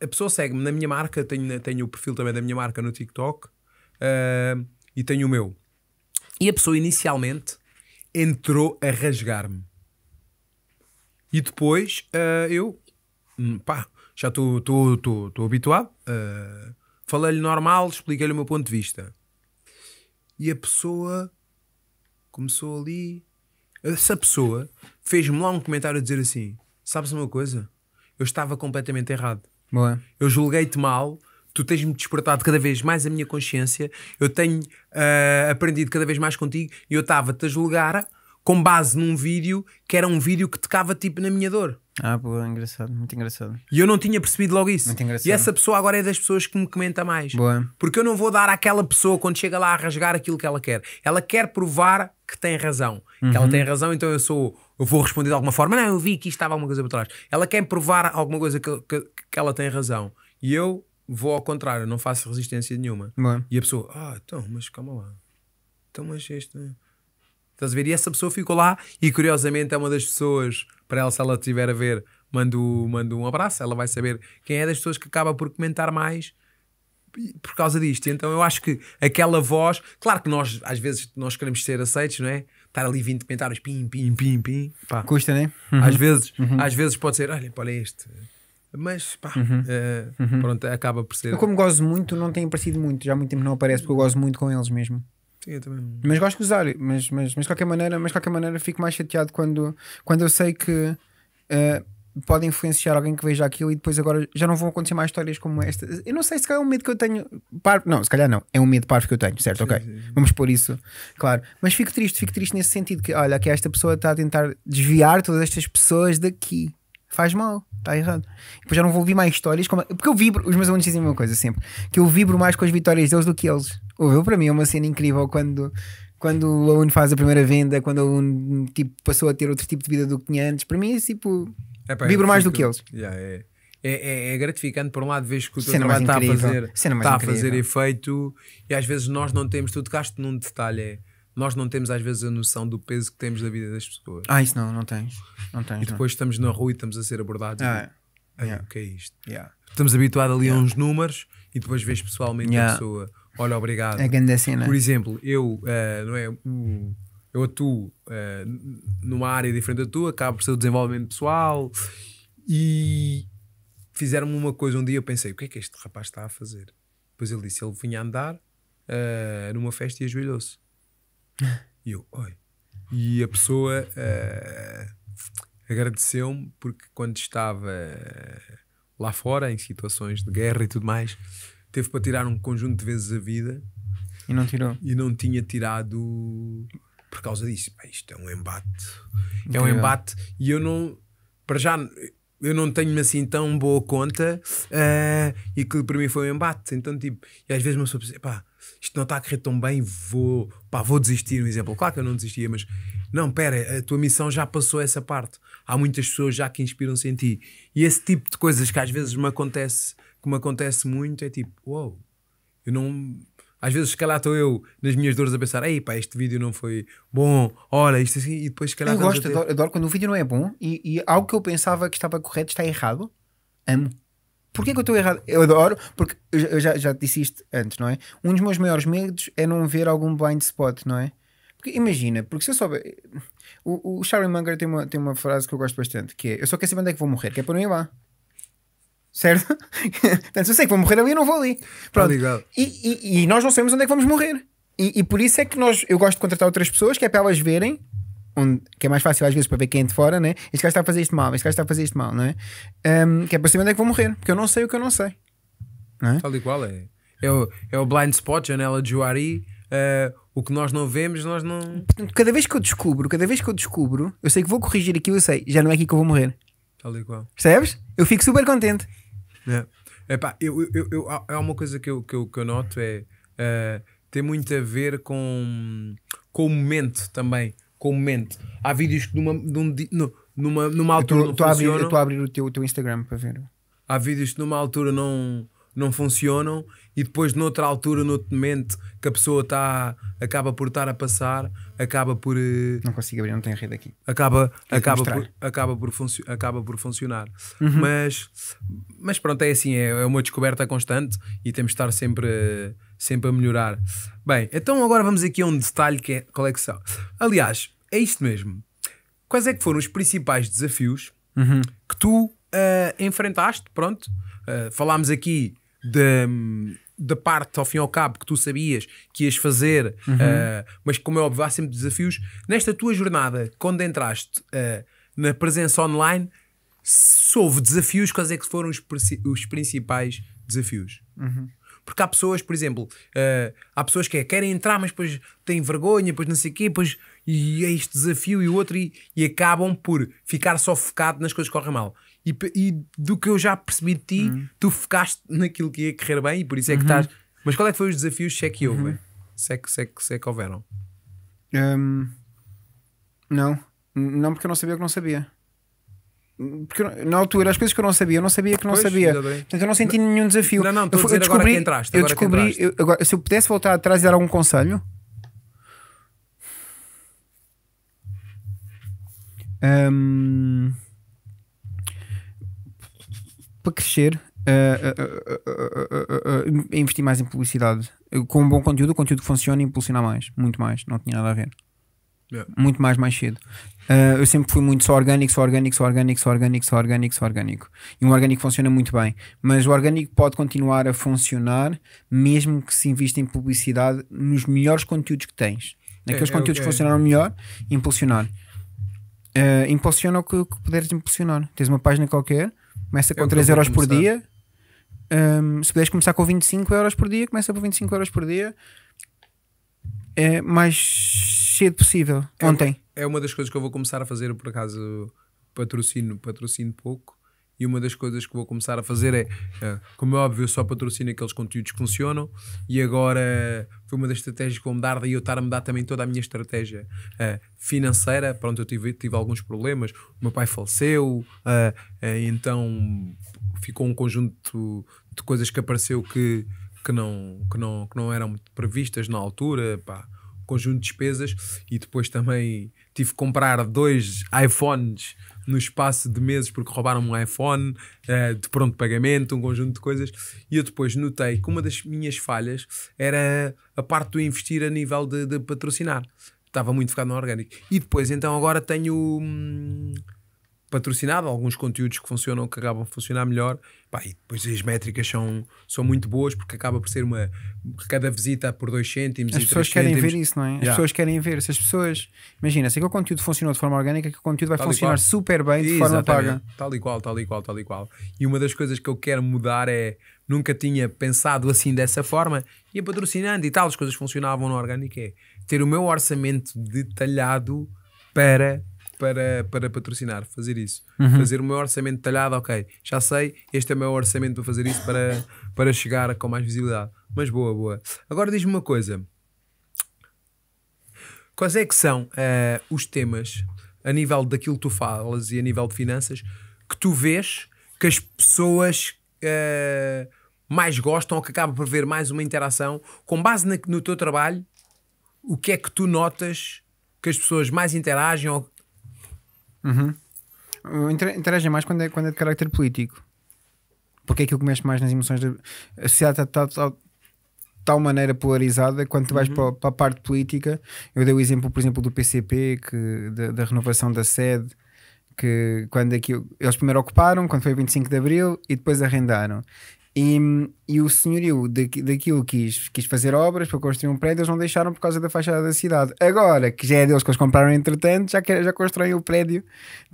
A: a pessoa segue-me na minha marca, tenho, tenho o perfil também da minha marca no TikTok uh, e tenho o meu. E a pessoa inicialmente entrou a rasgar-me. E depois uh, eu, hum, pá, já estou habituado, uh, falei-lhe normal, expliquei-lhe o meu ponto de vista. E a pessoa começou ali. Essa pessoa fez-me lá um comentário a dizer assim: Sabes uma coisa? Eu estava completamente errado. Boa. Eu julguei-te mal, tu tens-me despertado cada vez mais a minha consciência, eu tenho uh, aprendido cada vez mais contigo e eu estava-te a julgar com base num vídeo que era um vídeo que tocava tipo na minha dor. Ah, boa, engraçado, muito engraçado. E eu não tinha percebido logo isso. Muito engraçado. E essa pessoa agora é das pessoas que me comenta mais. Boa. Porque eu não vou dar àquela pessoa quando chega lá a rasgar aquilo que ela quer. Ela quer provar que tem razão. Uhum. Que ela uhum. tem razão, então eu sou. Eu vou responder de alguma forma. Não, eu vi que estava alguma coisa por trás. Ela quer provar alguma coisa que, que, que ela tem razão. E eu vou ao contrário, não faço resistência nenhuma. Boa. E a pessoa, ah, então, mas calma lá. Então, mas este né? Estás a ver? E essa pessoa ficou lá e curiosamente é uma das pessoas, para ela, se ela estiver a ver, mando, mando um abraço, ela vai saber quem é das pessoas que acaba por comentar mais por causa disto. Então eu acho que aquela voz, claro que nós às vezes nós queremos ser aceitos, não é? Estar ali 20 comentários, pim, pim, pim, pim.
B: Pá. Custa, né? Uhum. Às vezes, uhum. às
A: vezes pode ser, olha, olha este. Mas pá, uhum. Uh, uhum. pronto, acaba por ser. Eu, como
B: gosto muito, não tem aparecido muito, já há muito tempo não aparece, porque eu gosto muito com eles mesmo eu também. Mas gosto de usar, mas, mas, mas, de qualquer maneira, mas de qualquer maneira fico mais chateado quando, quando eu sei que uh, pode influenciar alguém que veja aquilo e depois agora já não vão acontecer mais histórias como esta. Eu não sei se calhar é um medo que eu tenho. par não, se calhar não, é um medo parvo que eu tenho, certo? Sim, ok. Sim. Vamos pôr isso, claro. Mas fico triste, fico triste nesse sentido que, olha, que esta pessoa está a tentar desviar todas estas pessoas daqui faz mal, tá errado. Depois tipo, já não vou ouvir mais histórias. Como... Porque eu vibro, os meus alunos dizem uma coisa sempre: que eu vibro mais com as vitórias deles do que eles. Ouviu? Para mim é uma cena incrível quando, quando o aluno faz a primeira venda, quando o aluno tipo, passou a ter outro tipo de vida do que tinha antes. Para mim é tipo.
A: Epá, é é vibro mais fico... do que eles. Yeah, é. É, é, é, gratificante, por um lado, vês que o teu trabalho está a fazer, está a fazer
B: efeito e
A: às vezes nós não temos, tudo gasto num detalhe. É, nós não temos às vezes a noção do peso que temos da vida das pessoas. Ah,
B: isso não, não tens. Não tens e depois não.
A: estamos na rua e estamos a ser abordados. Ah, e, yeah. O que é isto? Yeah. Estamos habituados ali yeah. a uns números e depois vês pessoalmente yeah. a pessoa. Olha, obrigado. É grande cena. Por exemplo, eu, uh, não é, eu atuo uh, numa área diferente da tua, acabo por ser o desenvolvimento pessoal e fizeram-me uma coisa um dia. Eu pensei, o que é que este rapaz está a fazer? pois ele disse: ele vinha andar eh, numa festa e ajoelhou-se. E eu, oi. E a pessoa uh, agradeceu-me porque quando estava eh, lá fora, em situações de guerra e tudo mais, teve para tirar um conjunto de vezes a vida. E não tirou. E não tinha tirado por causa disso. isto é um embate. Incrível. É um embate. E eu não. Para já, eu não tenho-me assim tão boa conta uh, e que para mim foi um embate. Então, tipo, e às vezes uma pessoa pensa, pá, isto não está a correr tão bem, vou, pá, vou desistir. Um exemplo, claro que eu não desistia, mas não, pera, a tua missão já passou essa parte. Há muitas pessoas já que inspiram-se em ti. E esse tipo de coisas que às vezes me acontece, que me acontece muito, é tipo, uou, wow, eu não às vezes, se calhar, estou eu nas minhas dores a pensar: ei pá, este vídeo não foi bom, olha, isto assim, e depois, se calhar. Eu gosto, ter... adoro,
B: adoro, quando o vídeo não é bom e, e algo que eu pensava que estava correto está errado. Amo. Porquê que eu estou errado? Eu adoro, porque eu já, já disse isto antes, não é? Um dos meus maiores medos é não ver algum blind spot, não é? Porque imagina, porque se eu souber. O, o Charlie Munger tem uma, tem uma frase que eu gosto bastante, que é: Eu só quero saber onde é que vou morrer, que é para não ir lá certo? Portanto, eu sei que vou morrer ali, eu não vou ali. Pronto. E, e, e nós não sabemos onde é que vamos morrer. E, e, por isso é que nós, eu gosto de contratar outras pessoas, que é para elas verem, onde, que é mais fácil às vezes para ver quem é de fora, né? Este gajo está a fazer isto mal, este gajo está a fazer isto mal, não é? Um, que é para saber onde é que vou morrer, porque eu não sei o que eu não sei.
A: Não é? Tal e qual é. É o, é o blind spot, janela de Juari. Uh, o que nós não vemos, nós não.
B: Cada vez que eu descubro, cada vez que eu descubro, eu sei que vou corrigir aquilo, eu sei, já não é aqui que eu vou morrer. Tal e qual. Percebes? Eu fico super contente. É,
A: Epá, eu, eu, eu, há uma coisa que eu, que eu, que eu noto é uh, tem muito a ver com, com o momento também. Com o momento. Há vídeos que numa, num, numa, numa altura. Eu estou a abrir, a
B: abrir o, teu, o teu Instagram para ver.
A: Há vídeos que numa altura não, não funcionam e depois, noutra altura, noutro momento que a pessoa está acaba por estar a passar, acaba por. Eh, não consigo abrir, não tenho rede aqui. Acaba, acaba, por, acaba, por acaba por funcionar. Uhum. Mas, mas pronto, é assim, é, é, uma descoberta constante e temos de estar sempre, sempre a melhorar. Bem, então agora vamos aqui a um detalhe que é coleção é Aliás, é isto mesmo. Quais é que foram os principais desafios uhum. que tu uh, enfrentaste? Pronto, uh, falámos aqui de da parte, ao fim e ao cabo, que tu sabias que ias fazer, uhum. uh, mas como é óbvio, há sempre desafios. Nesta tua jornada, quando entraste uh, na presença online, se houve desafios, quais é que foram os, os principais desafios? Uhum. Porque há pessoas, por exemplo, uh, há pessoas que é, querem entrar, mas depois têm vergonha, depois não sei o quê, depois e é este desafio e o outro, e, e acabam por ficar só focado nas coisas que correm mal. E, e, do que eu já percebi de ti, uhum. tu focaste naquilo que ia correr bem e por isso é que uhum. estás. Mas qual é que foi os desafios, se é que houve? Uhum. Se, é que, se, é que, se é que houveram?
B: Um, não, não porque eu não sabia o que não sabia. Porque na altura, as coisas que eu não sabia, eu não sabia que não pois, sabia. Portanto, eu não senti não, nenhum desafio. Não, não, eu, eu descobri, entraste, eu descobri eu, agora, se eu pudesse voltar atrás e dar algum conselho. Um, para crescer, uh, uh, uh, investir mais em publicidade. Com um bom conteúdo, o conteúdo que funciona impulsionar mais, muito mais, não tinha nada a ver. Yeah. Muito mais, mais cedo. Eh, eu sempre fui muito só orgânico, só orgânico, só orgânico, só orgânico, só orgânico, só orgânico. E um orgânico funciona muito bem. Mas o orgânico pode continuar a funcionar mesmo que se invista em publicidade nos melhores conteúdos que tens. Naqueles é, é conteúdos é, que funcionaram é, melhor, impulsionar. Eh, impulsiona o que, que puderes impulsionar. Tens uma página qualquer, Começa com é 3 euros por dia. Um, se puderes começar com 25 euros por dia, começa por 25 euros por dia. É mais cedo possível. É Ontem.
A: Uma, é uma das coisas que eu vou começar a fazer, por acaso, patrocino, patrocino pouco. E uma das coisas que vou começar a fazer é, eh, como é óbvio, eu só patrocino aqueles conteúdos que funcionam. E agora foi uma das estratégias que vou mudar, daí eu estar a mudar também toda a minha estratégia eh, financeira. Pronto, eu tive, tive alguns problemas. O meu pai faleceu, eh, então ficou um conjunto de coisas que apareceu que, que, não, que, não, que não eram previstas na altura. Pá conjunto de despesas e depois também tive que comprar dois iPhones no espaço de meses porque roubaram um iPhone uh, de pronto pagamento, um conjunto de coisas. E eu depois notei que uma das minhas falhas era a parte do investir a nível de, de patrocinar. Estava muito focado no orgânico. E depois, então, agora tenho. Hum, patrocinado, alguns conteúdos que funcionam, que acabam a funcionar melhor. Pá, e depois as métricas são, são muito boas, porque acaba por ser uma. Cada visita por 2 cêntimos As pessoas querem cêntimos. ver isso, não é? As pessoas
B: querem ver. Se as pessoas. Imagina, se o conteúdo funcionou de forma orgânica, que o conteúdo vai tal funcionar super bem de Exatamente. forma paga.
A: Tal e qual, tal e qual, tal e qual. E uma das coisas que eu quero mudar é. Nunca tinha pensado assim dessa forma, ia patrocinando e tal, as coisas funcionavam na orgânica. É ter o meu orçamento detalhado para para, para patrocinar, fazer isso. Uhum. Fazer o meu orçamento detalhado, ok, já sei, este é o meu orçamento para fazer isso, para, para chegar com mais visibilidade. Mas boa, boa. Agora diz-me uma coisa. Quais é que são uh, os temas, a nível daquilo que tu falas e a nível de finanças, que tu vês que as pessoas... Uh, mais gostam ou que acaba por ver mais uma interação com base na, no teu trabalho o que é que tu notas que as pessoas mais interagem ou
B: Uhum. Interagem mais quando é, quando é de carácter político. Porque é aquilo que mexe mais nas emoções. Da... A sociedade está de tal, tal maneira polarizada quando tu vais uhum. para, para, a parte política. Eu dei o exemplo, por exemplo, do PCP, que, da, da renovação da sede que quando aquilo, eles primeiro ocuparam, quando foi 25 de Abril, e depois arrendaram. E, hum, e o senhorio daquilo quis, quis fazer obras para construir um prédio, eles não deixaram por causa da fachada da cidade. Agora, que já é deles que eles compraram entretanto, já, que, já constroem o prédio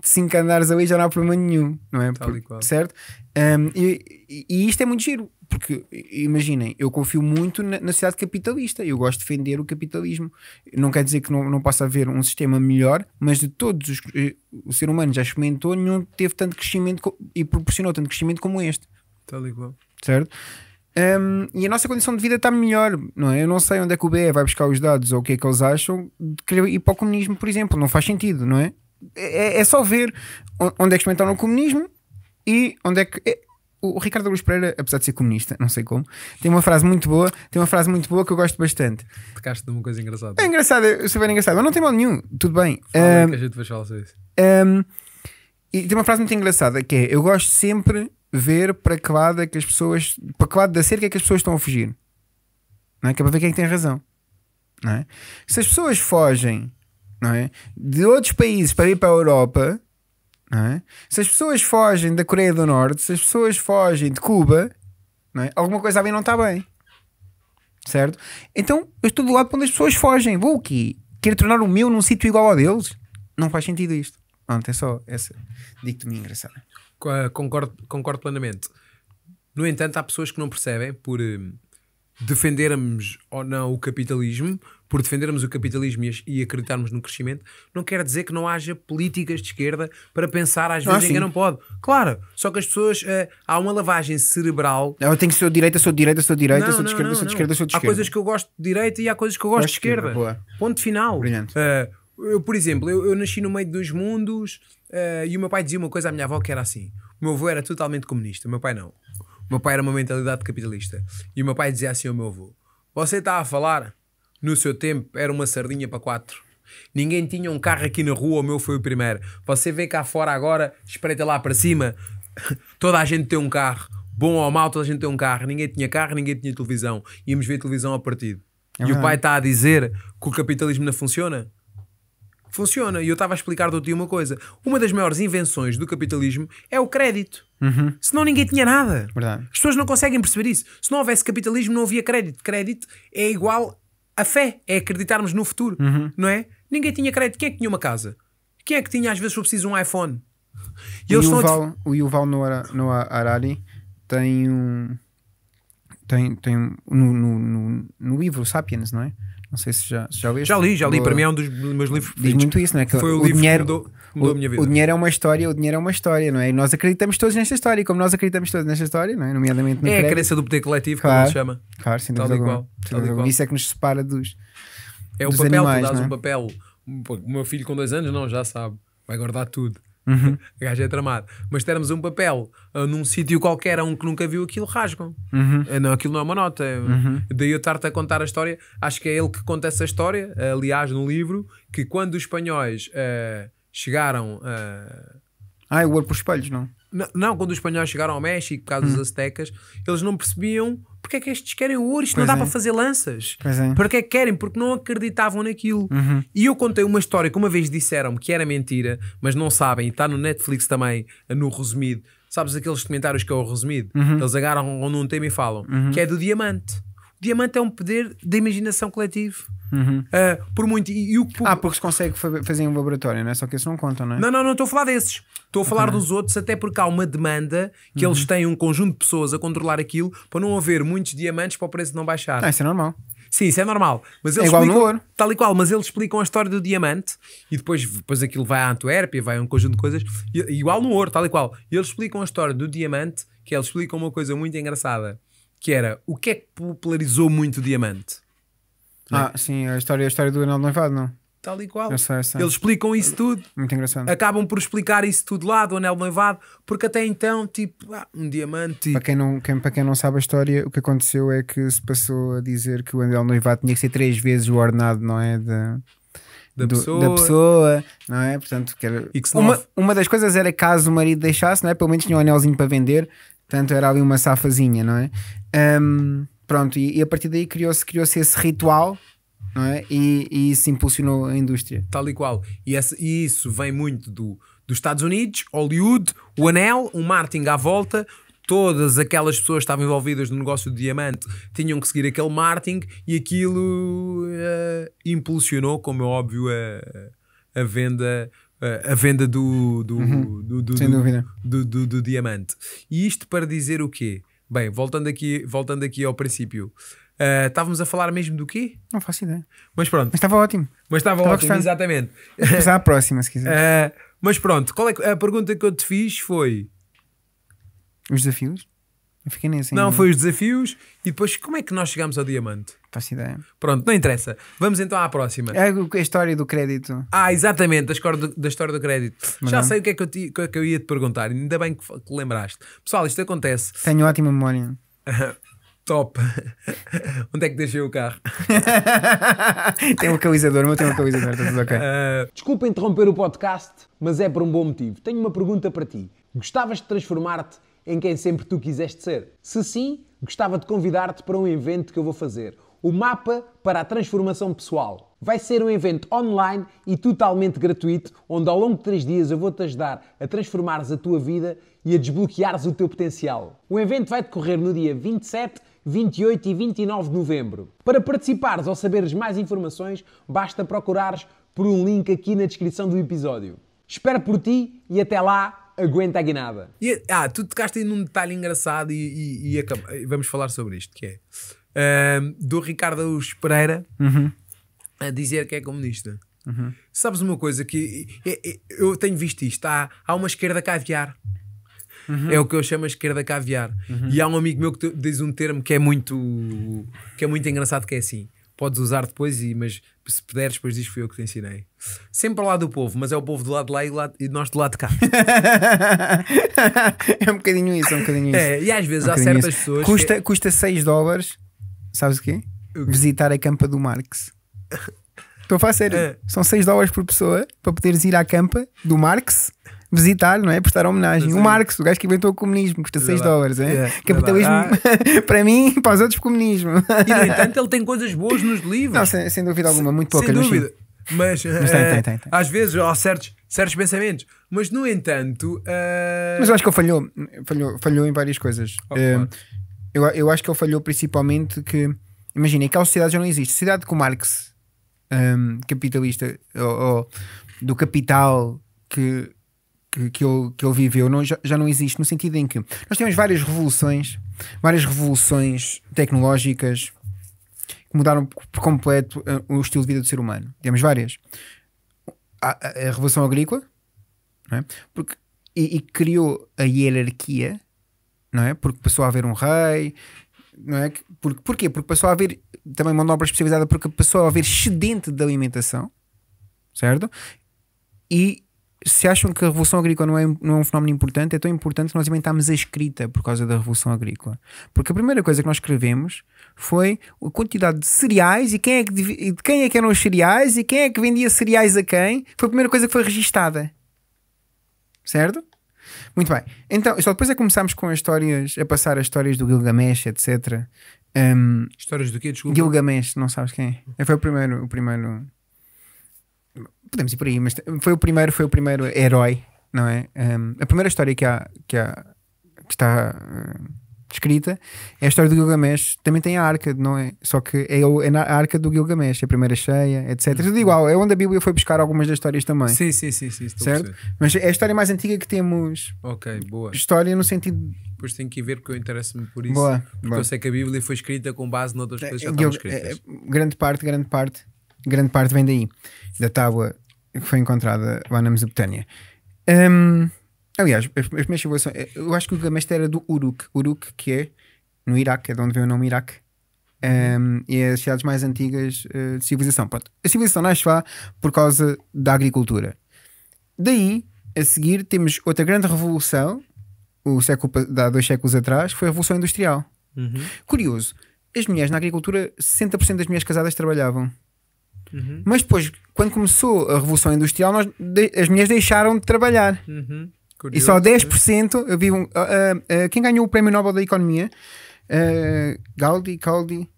B: de 5 andares ali, já não há problema nenhum, não é? Por, certo? Um, e, e isto é muito giro, porque imaginem, eu confio muito na, na cidade capitalista, eu gosto de defender o capitalismo. Não quer dizer que não, não possa haver um sistema melhor, mas de todos os eh, o ser humano já experimentou, nenhum teve tanto crescimento e proporcionou tanto crescimento como este. Tal igual certo? Um, e a nossa condição de vida está melhor, não é? Eu não sei onde é que o BE vai buscar os dados ou o que é que eles acham de querer ir para o comunismo, por exemplo, não faz sentido, não é? É, é, é só ver onde é que experimentaram o comunismo e onde é que. É, o Ricardo Luz Pereira, apesar de ser comunista, não sei como, tem uma frase muito boa, tem uma frase muito boa que eu gosto bastante.
A: Tocaste de uma coisa engraçada.
B: É engraçado, é sou bem engraçado, mas não tem mal nenhum, tudo bem. um, que a gente vai falar sobre isso. Um, e tem uma frase muito engraçada que é: Eu gosto sempre ver para que lado é que as pessoas, para que lado da cerca é que as pessoas estão a fugir, não é? Que é para ver quem é que tem razão, não é? Se as pessoas fogem, não é? De outros países para ir para a Europa, não é? Se as pessoas fogem da Coreia do Norte, se as pessoas fogem de Cuba, não é? Alguma coisa ali não está bem, certo? Então eu estou do lado para onde as pessoas fogem, vou aqui, quero tornar o meu num sítio igual ao deles, não faz sentido isto. Pronto, é só essa dicta-me engraçada.
A: Ah, concordo, concordo plenamente. No entanto, há pessoas que não percebem por hum, defendermos ou não o capitalismo, por defendermos o capitalismo e acreditarmos no crescimento, não quer dizer que não haja políticas de esquerda para pensar às ah, vezes ah, em não pode. Claro, só que as pessoas uh, há uma lavagem cerebral.
B: eu tenho que ser direita, sou direita, sou direita, não, sou de esquerda, não, sou de esquerda, sou de esquerda. Há coisas
A: que eu gosto de direita e há coisas que eu gosto, gosto de esquerda. esquerda Ponto final. Brilhante. Uh, eu, por exemplo, eu, eu nasci no meio de dois mundos Uh, e o meu pai dizia uma coisa à minha avó que era assim: o meu avô era totalmente comunista, o meu pai não. O meu pai era uma mentalidade capitalista. E o meu pai dizia assim ao meu avô: Você está a falar, no seu tempo era uma sardinha para quatro. Ninguém tinha um carro aqui na rua, o meu foi o primeiro. Você vê cá fora agora, espreita lá para cima, toda a gente tem um carro. Bom ou mal, toda a gente tem um carro. Ninguém tinha carro, ninguém tinha televisão. Íamos ver televisão a partido. É e o pai está a dizer que o capitalismo não funciona? funciona. E eu estava a explicar do dia uma coisa. Uma das maiores invenções do capitalismo é o crédito. Uhum. Senão ninguém tinha nada. Verdade. As pessoas não conseguem perceber isso. Se não houvesse capitalismo, não havia crédito. Crédito é igual a fé, é acreditarmos no futuro, uhum. não é? Ninguém tinha crédito. Quem é que tinha uma casa? Quem é que tinha, às vezes, eu preciso um iPhone? E o, Yuval, def...
B: o Yuval no Noah tem um. Tem, tem um, no, no, no, no livro Sapiens, não é? Não sei se já, já Já li, já li. Para mim é um dos meus livros Diz muito isso, não é? Que foi o, o livro dinheiro, que mudou, mudou a minha vida. O dinheiro é uma história, o dinheiro é uma história, não é? E nós acreditamos todos nesta história. E como nós acreditamos todos nesta história, não é? Nomeadamente no É a crença
A: do poder coletivo, claro, como se chama. Claro, sim, dúvida alguma. Qual, sem Isso é
B: que nos separa dos É dos o papel, animais, tu dás é? um
A: papel. O meu filho com dois anos, não, já sabe. Vai guardar tudo. Uhum. A gaja é tramada. Mas termos um papel ah, num sítio qualquer, a um que nunca viu aquilo, rasgam. Uhum. Ah, não, aquilo não é uma nota. Uhum. Daí eu estar-te a contar a história. Acho que é ele que conta essa história, aliás, no livro, que quando os espanhóis ah, chegaram a. Ah, é o
B: olho por espelhos, não?
A: não? Não, quando os espanhóis chegaram ao México por causa dos hum. aztecas, eles não percebiam porque é que estes querem o ouro? Isto pois não dá é. para fazer lanças. é. Porque é que querem? Porque não acreditavam naquilo. Uhum. E eu contei uma história que uma vez disseram-me que era mentira, mas não sabem, está no Netflix também, no resumido. Sabes aqueles comentários que é o resumido? Uhum. Eles agarram num tema e falam, uhum. que é do diamante. Diamante é um poder da imaginação coletiva. Uhum.
B: Uh, por muito. E, e o, que Ah, porque se consegue fazer em um laboratório, não é? Só que isso não conta, não é? Não,
A: não, não estou a falar desses. Estou a falar dos outros, até porque há uma demanda que uhum. eles têm um conjunto de pessoas a controlar aquilo para não haver muitos diamantes para o preço não baixar. Ah, isso é normal. Sim, isso é normal. Mas é eles é igual explicam, no ouro. Tal e qual, mas eles explicam a história do diamante e depois, depois aquilo vai à Antuérpia, vai a um conjunto de coisas, igual no ouro, tal e qual. E eles explicam a história do diamante, que eles explicam uma coisa muito engraçada que era
B: o que é que popularizou muito o diamante? É? Ah, é? sim, a história, a história do anel noivado, não? Tal e qual. sei, sei. Eles explicam isso tudo. Muito engraçado.
A: Acabam por explicar isso tudo lá do anel noivado, porque até então, tipo, ah, um diamante.
B: Tipo- para quem, não, quem, para quem não sabe a história, o que aconteceu é que se passou a dizer que o anel noivado tinha que ser três vezes o ordenado, não é? De... Da, do, pessoa. da, pessoa. não é? Portanto, era... uma, uma das coisas era caso o marido deixasse, não é? Pelo menos tinha um anelzinho para vender, portanto era ali uma safazinha, não é? Um, pronto, e, e, a partir daí criou-se criou, -se, esse ritual não é? e, e isso impulsionou a indústria.
A: Tal e qual. E, e isso vem muito do, dos Estados Unidos, Hollywood, o anel, o Martin à volta, todas aquelas pessoas que estavam envolvidas no negócio de diamante tinham que seguir aquele marketing e aquilo uh, impulsionou, como é óbvio, a, a venda. A, a venda do do, uhum, do, do, do, do, diamante. E isto para dizer o quê? Bem, voltando aqui, voltando aqui ao princípio. Uh, estávamos a falar mesmo do quê?
B: Não faço ideia. Mas pronto. Mas estava ótimo.
A: Mas estava, estava ótimo, exatamente. Vamos à próxima, se quiser. Uh, eh, mas pronto, qual é a pergunta que eu te
B: fiz foi... Os desafios? Eu fiquei assim. Não, foi os
A: desafios e depois como é que nós chegámos ao diamante? Faço ideia. Pronto, não interessa. Vamos então à próxima. É a
B: história do crédito.
A: Ah, exatamente, da história do, da história do crédito. Mas Já não. sei o que, é que eu te, que, é que eu ia te perguntar, ainda bem que, que lembraste. Pessoal, isto acontece.
B: Tenho ótima memória. Top.
A: Onde é que deixei o carro?
B: tem um localizador, mas tem um localizador, está tudo ok. Uh,
A: desculpa interromper o podcast, mas é por um bom motivo. Tenho uma pergunta para ti. Gostavas de transformar-te em quem sempre tu quiseste ser? Se sim, gostava de convidar-te para um evento que eu vou fazer. O Mapa para a Transformação Pessoal. Vai ser um evento online e totalmente gratuito, onde ao longo de três dias eu vou-te ajudar a transformares a tua vida e a desbloqueares o teu potencial. O evento vai decorrer no dia 27, 28 e 29 de novembro. Para participares ou saberes mais informações, basta procurares por um link aqui na descrição do episódio. Espero por ti e até lá! aguenta a guinada. E, ah, tu tocaste aí num detalhe engraçado e, e, e acaba, vamos falar sobre isto, que é uh, do Ricardo Augusto Pereira uhum. a dizer que é comunista. Uhum. Sabes uma coisa que eu tenho visto isto? Há, há uma esquerda caviar. Uhum. É o que eu chamo a esquerda caviar. Uhum. E há um amigo meu que diz um termo que é muito que é muito engraçado que é assim. Podes usar depois, mas se puderes, depois diz que fui eu que te ensinei sempre ao lado do povo, mas é o povo do lado de lá e, lado, e nós do lado de cá.
B: é um bocadinho isso, é um bocadinho isso. É, e às vezes é um há certas isso. pessoas. Custa, que... custa 6 dólares, sabes o quê? O quê? Visitar a campa do Marx. Estou a falar sério. É. São 6 dólares por pessoa para poderes ir à campa do Marx visitar, não é? Prestar homenagem. Sim. O Marx, o gajo que inventou o comunismo, custa 6 dólares. É? Yeah, é, Capitalismo, ah. para mim, para os outros, comunismo. E no entanto, ele tem coisas boas nos livros. Não, sem, sem dúvida alguma, muito poucas. Sem dúvida.
A: Mas, mas tem, eh, tem, tem, tem. às vezes, há certos, certos pensamentos. Mas, no entanto.
B: Uh... Mas eu acho que ele falhou, falhou, falhou em várias coisas. Oh, claro. Eh, eu, eu acho que ele falhou principalmente que. Imagina, a sociedade já não existe. Sociedade com Marx, um, ehm, capitalista, ou, ou, do capital que, que, que, ele, que ele viveu, não, já, já não existe. No sentido em que nós temos várias revoluções, várias revoluções tecnológicas, que mudaram por completo eh, o estilo de vida do ser humano. Temos várias. A, a, a Revolução Agrícola, é? Porque, e, e, criou a hierarquia, não é? Porque passou a haver um rei, não é? Porque, porquê? Porque passou a haver também uma obra especializada, porque passou a haver excedente de alimentação, certo? E se acham que a Revolução Agrícola não é, não é um fenómeno importante, é tão importante que nós inventámos a escrita por causa da Revolução Agrícola. Porque a primeira coisa que nós escrevemos foi a quantidade de cereais e quem é que, de quem é que eram os cereais e quem é que vendia cereais a quem. Foi a primeira coisa que foi registada. Certo? Muito bem. Então, só depois é que começámos com as histórias, a passar as histórias do Gilgamesh, etc. Um, histórias do quê? Desculpa. Gilgamesh, não sabes quem é? Foi o primeiro, o primeiro. Podemos ir por aí, mas foi o primeiro, foi o primeiro herói, não é? Um, a primeira história que há, que há, que está. Uh, escrita é a história do Gilgamesh. Também tem a arca, não é? Só que é, o, é a arca do Gilgamesh, é a primeira cheia, etc. Uhum. Tudo igual, é onde a Bíblia foi buscar algumas das histórias também. Sim, sim, sim. sim certo? Mas é a história mais antiga que temos. Ok, boa. História no sentido.
A: Depois tenho que ir ver porque eu interesso-me por isso. Boa, porque boa. eu sei que a Bíblia foi escrita com base noutras é, coisas que já é, estavam escritas.
B: grande parte, grande parte, grande parte vem daí, da tábua que foi encontrada lá na Mesopotâmia. Um, Aliás, as, primeiras minhas eh, Eu acho que o Gamesta era do Uruk. Uruk, que é no Iraque, é de onde vem o nome Iraque. Um, e é as cidades mais antigas uh, de civilização. Pronto. A civilização nasce lá por causa da agricultura. Daí, a seguir, temos outra grande revolução, o século, há dois séculos atrás, que foi a Revolução Industrial. Uhum. Curioso, as mulheres na agricultura, 60% das mulheres casadas trabalhavam. Uhum. Mas depois, quando começou a Revolução Industrial, nós, de, as mulheres deixaram de trabalhar. Uhum. Curioso, e só 10% eu vi um. Uh, uh, uh, quem ganhou o Prémio Nobel da Economia? Uh, Galdi Gaudi.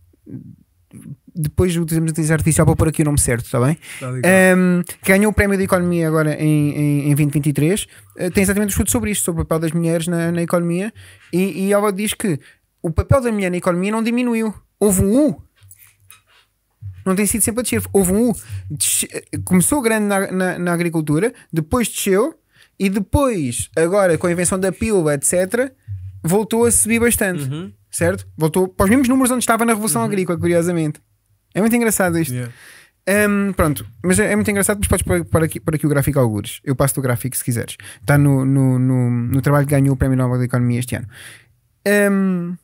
B: Depois utilizamos a inteligência artificial para pôr aqui o nome certo, está bem? um, tá ganhou o Prémio da Economia agora em, em, em 2023. tem exatamente um estudo sobre isto, sobre o papel das mulheres na, na economia. E, e ela diz que o papel da mulher na economia não diminuiu. Houve um U não tem sido sempre a descer. Houve um U, começou grande na, na, na, agricultura, depois desceu, e depois, agora com a invenção da pílula, etc., voltou a subir bastante. Uhum. Certo? Voltou para os mesmos números onde estava na Revolução uhum. Agrícola, curiosamente. É muito engraçado isto. Yeah. Um, pronto, mas é, é, muito engraçado, mas podes pôr, para aqui, para aqui o gráfico algures. Eu passo do gráfico se quiseres. Está no, no, no, no, trabalho que ganhou o Prémio Nobel da Economia este ano. Um,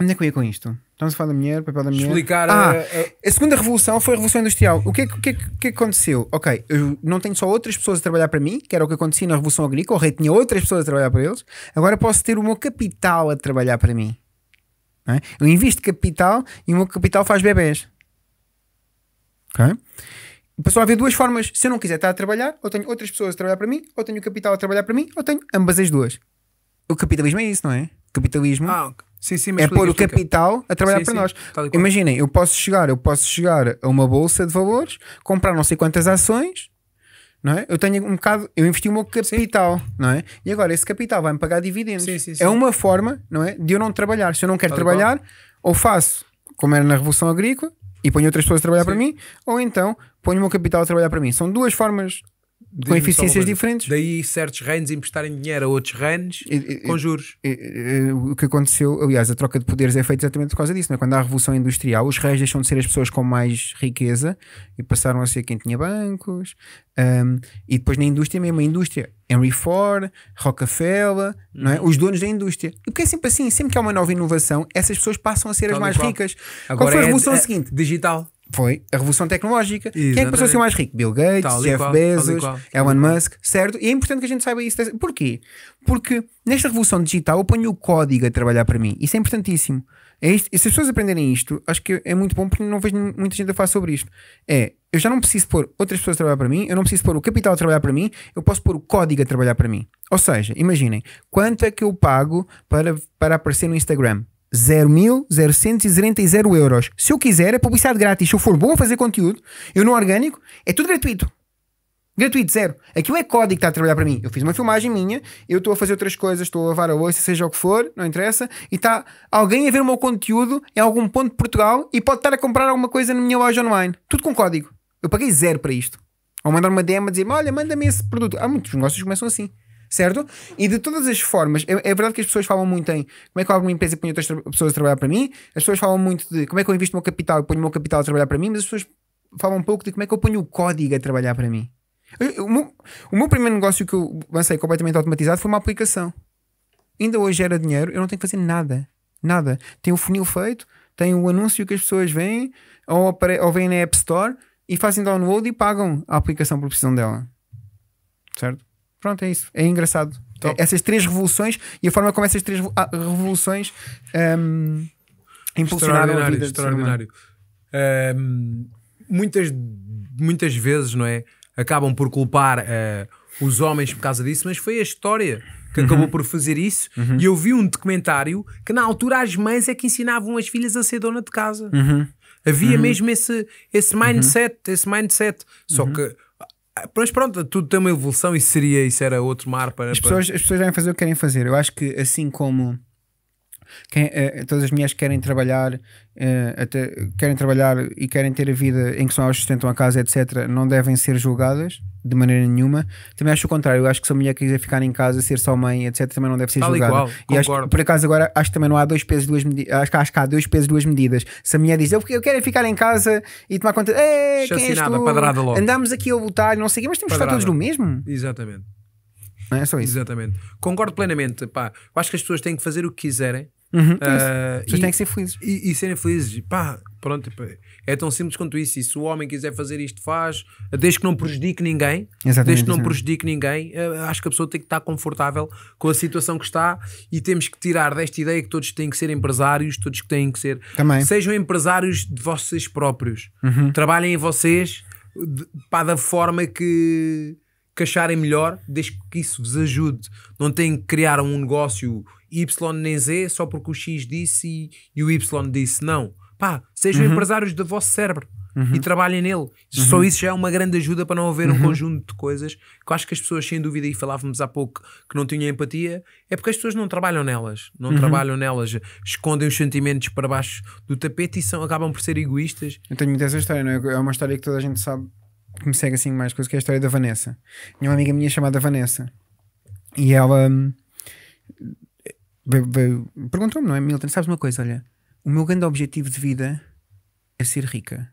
B: onde é que eu ia com isto? Estamos a falar da mulher, papel da mulher. Explicar. Ah, a, a... segunda revolução foi a revolução industrial. O que, é, o que, é o é que, aconteceu? Ok, eu não tenho só outras pessoas a trabalhar para mim, que era o que acontecia na revolução agrícola, o rei tinha outras pessoas a trabalhar para eles. Agora posso ter o meu capital a trabalhar para mim. É? Eu invisto capital e o meu capital faz bebés. Ok? Passou a haver duas formas. Se eu não quiser estar a trabalhar, ou tenho outras pessoas a trabalhar para mim, ou tenho o capital a trabalhar para mim, ou tenho ambas as duas. O capitalismo é isso, não é? capitalismo. Ah, okay Sim, sim, mas é pôr o capital a trabalhar sim, para nós. Imaginem, eu posso chegar, eu posso chegar a uma bolsa de valores, comprar não sei quantas ações, não é? Eu tenho um bocado, eu investi o meu capital, sim. não é? E agora esse capital vai me pagar dividendos. Sim, sim, é uma forma, não é, de eu não trabalhar. Se eu não quero trabalhar, ou faço como era na Revolução Agrícola e ponho outras pessoas a trabalhar para mim, ou então ponho o meu capital a trabalhar para mim. São duas formas com eficiências
A: diferentes. Daí certos reinos emprestarem dinheiro a outros
B: reinos com juros. E, e, o que aconteceu, aliás, a troca de poderes é feita exatamente por causa disso. Não é? Quando há a Revolução Industrial, os reis deixam de ser as pessoas com mais riqueza e passaram a ser quem tinha bancos. Um, e depois na indústria mesmo, a indústria. Henry Ford, Rockefeller, hum. não é? Uhum. os donos da indústria. E porque é sempre assim, sempre que há uma nova inovação, essas pessoas passam a ser as mais qual. ricas. Agora qual foi a é revolução é, seguinte? Digital. Foi a revolução tecnológica. Exatamente. Quem é que passou a ser mais rico? Bill Gates, tal Jeff qual, Bezos, Elon Musk, certo? E é importante que a gente saiba isso. Porquê? Porque nesta revolução digital eu ponho o código a trabalhar para mim. Isso é importantíssimo. É isto, se as pessoas aprenderem isto, acho que é muito bom porque não vejo muita gente a falar sobre isto. É, eu já não preciso pôr outras pessoas a trabalhar para mim, eu não preciso pôr o capital a trabalhar para mim, eu posso pôr o código a trabalhar para mim. Ou seja, imaginem, quanto é que eu pago para, para aparecer no Instagram? 0.000 euros. Se eu quiser, é publicidade grátis. Se eu for bom a fazer conteúdo, eu no orgânico, é tudo gratuito. Gratuito, zero. Aquilo é código que está a trabalhar para mim. Eu fiz uma filmagem minha, eu estou a fazer outras coisas, estou a lavar a louça, seja o que for, não interessa, e está alguém a ver o meu conteúdo em algum ponto de Portugal e pode estar a comprar alguma coisa na minha loja online. Tudo com código. Eu paguei zero para isto. Ou mandar uma DM a dizer olha, manda-me esse produto. Há muitos negócios que começam assim certo? E de todas as formas, é, é, verdade que as pessoas falam muito em como é que eu abro uma empresa e ponho outras pessoas a trabalhar para mim, as pessoas falam muito de como é que eu invisto o meu capital e ponho o meu capital a trabalhar para mim, mas as pessoas falam um pouco de como é que eu ponho o código a trabalhar para mim. O meu, o meu primeiro negócio que eu lancei completamente automatizado foi uma aplicação. Ainda hoje era dinheiro, eu não tenho que fazer nada. Nada. Tenho o funil feito, tenho o anúncio que as pessoas veem, ou, ou vêm na App Store e fazem download e pagam a aplicação por precisão dela. Certo? Pronto, é isso. É engraçado. Então. Essas três revoluções e a forma como essas três ah, revoluções um, impulsionaram a vida Extraordinário.
A: Um, muitas, muitas vezes, não é? Acabam por culpar uh, os homens por causa disso, mas foi a história que uhum. acabou por fazer isso. Uhum. E eu vi um documentário que na altura as mães é que ensinavam as filhas a ser dona de casa. Uhum. Havia uhum. mesmo esse, esse uhum. mindset, esse mindset. Só uhum. que mas ah, pronto, tudo tem uma evolução e seria, isso era outro mar para. As pessoas, para... as pessoas
B: devem fazer o que querem fazer. Eu acho que assim como quem, uh, todas as mulheres querem trabalhar, uh, até, querem trabalhar e querem ter a vida em que são elas que sustentam a casa, etc. Não devem ser julgadas de maneira nenhuma. Também acho o contrário. Eu acho que se a mulher quiser ficar em casa, ser só mãe, etc., também não deve ser Tal julgada. Igual, e acho, por acaso agora acho que também não há dois pesos duas medidas. Acho acho que há dois pesos duas medidas. Se a mulher diz eu, eu quero é ficar em casa e tomar conta, é, quem és tu? Padrada logo. Andamos aqui a lutar, não sei, mas temos padrada. que estar todos no mesmo. Exatamente. é só isso. Exatamente. Concordo
A: plenamente. Pá, eu acho que as pessoas têm que fazer o que quiserem. Uhum. Uh, ah, Vocês têm que ser
B: felizes. E, e
A: serem felizes, pá, pronto, pá, tipo, é tão simples quanto isso. E se o homem quiser fazer isto, faz, desde que não prejudique ninguém, exatamente, desde que não exatamente. prejudique ninguém, uh, acho que a pessoa tem que estar confortável com a situação que está e temos que tirar desta ideia que todos têm que ser empresários, todos que têm que ser. Também. Sejam empresários de vocês próprios. Uhum. Trabalhem em vocês de, pá, da forma que, que acharem melhor, desde que isso vos ajude. Não têm que criar um negócio Y nem Z só porque o X disse e, e o Y disse. Não. Pá, sejam uhum. empresários do vosso cérebro. Uhum. E trabalhem nele. Uhum. Só isso já é uma grande ajuda para não haver um uhum. conjunto de coisas que eu acho que as pessoas, sem dúvida, e falávamos há pouco que não tinham empatia, é porque as pessoas não trabalham nelas. Não uhum. trabalham nelas, escondem os sentimentos para baixo
B: do tapete e são, acabam por ser egoístas. Eu tenho muita essa história, não é? É uma história que toda a gente sabe que me segue assim mais coisa, que é a história da Vanessa. Tinha uma amiga minha chamada Vanessa e ela hum, perguntou-me, não é, Milton? Sabes uma coisa? Olha, o meu grande objetivo de vida é ser rica.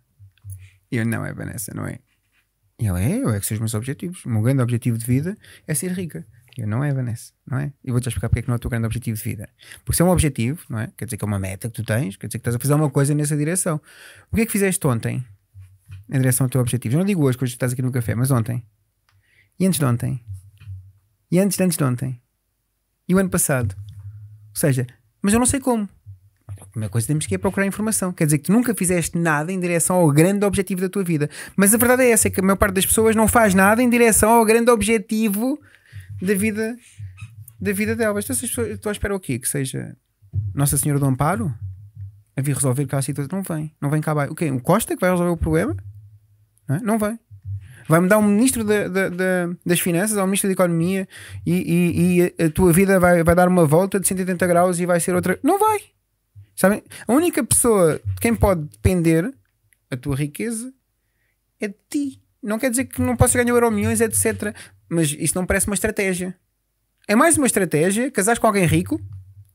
B: E eu, não é, Vanessa, não é? E ela, é, eu é que são os meus objetivos. O meu grande objetivo de vida é ser rica. E eu, não é, Vanessa, não é? E vou-te explicar porque é que não é o teu grande objetivo de vida. Porque se é um objetivo, não é? Quer dizer que é uma meta que tu tens, quer dizer que estás a fazer uma coisa nessa direção. O que é que fizeste ontem em direção ao teu objetivo? Eu não digo hoje, que hoje estás aqui no café, mas ontem. E antes de ontem? E antes de antes de ontem? E o ano passado? ou seja, mas eu não sei como. A primeira coisa que temos que é procurar informação. Quer dizer que tu nunca fizeste nada em direção ao grande objetivo da tua vida. Mas a verdade é essa: é que a maior parte das pessoas não faz nada em direção ao grande objetivo da vida, da vida delas. Então, pessoas, estou à espera o quê? Que seja Nossa Senhora do Amparo a vir resolver aquela situação. Não vem. Não vem cá O quê? O Costa que vai resolver o problema? Não, é? não vem vai mudar um ministro das finanças ou um ministro da economia e, e, e, a tua vida vai, vai dar uma volta de 180 graus e vai ser outra. Não vai! Sabem? A única pessoa de quem pode depender a tua riqueza é de ti. Não quer dizer que não possa ganhar euro milhões, etc. Mas isso não parece uma estratégia. É mais uma estratégia. casar com alguém rico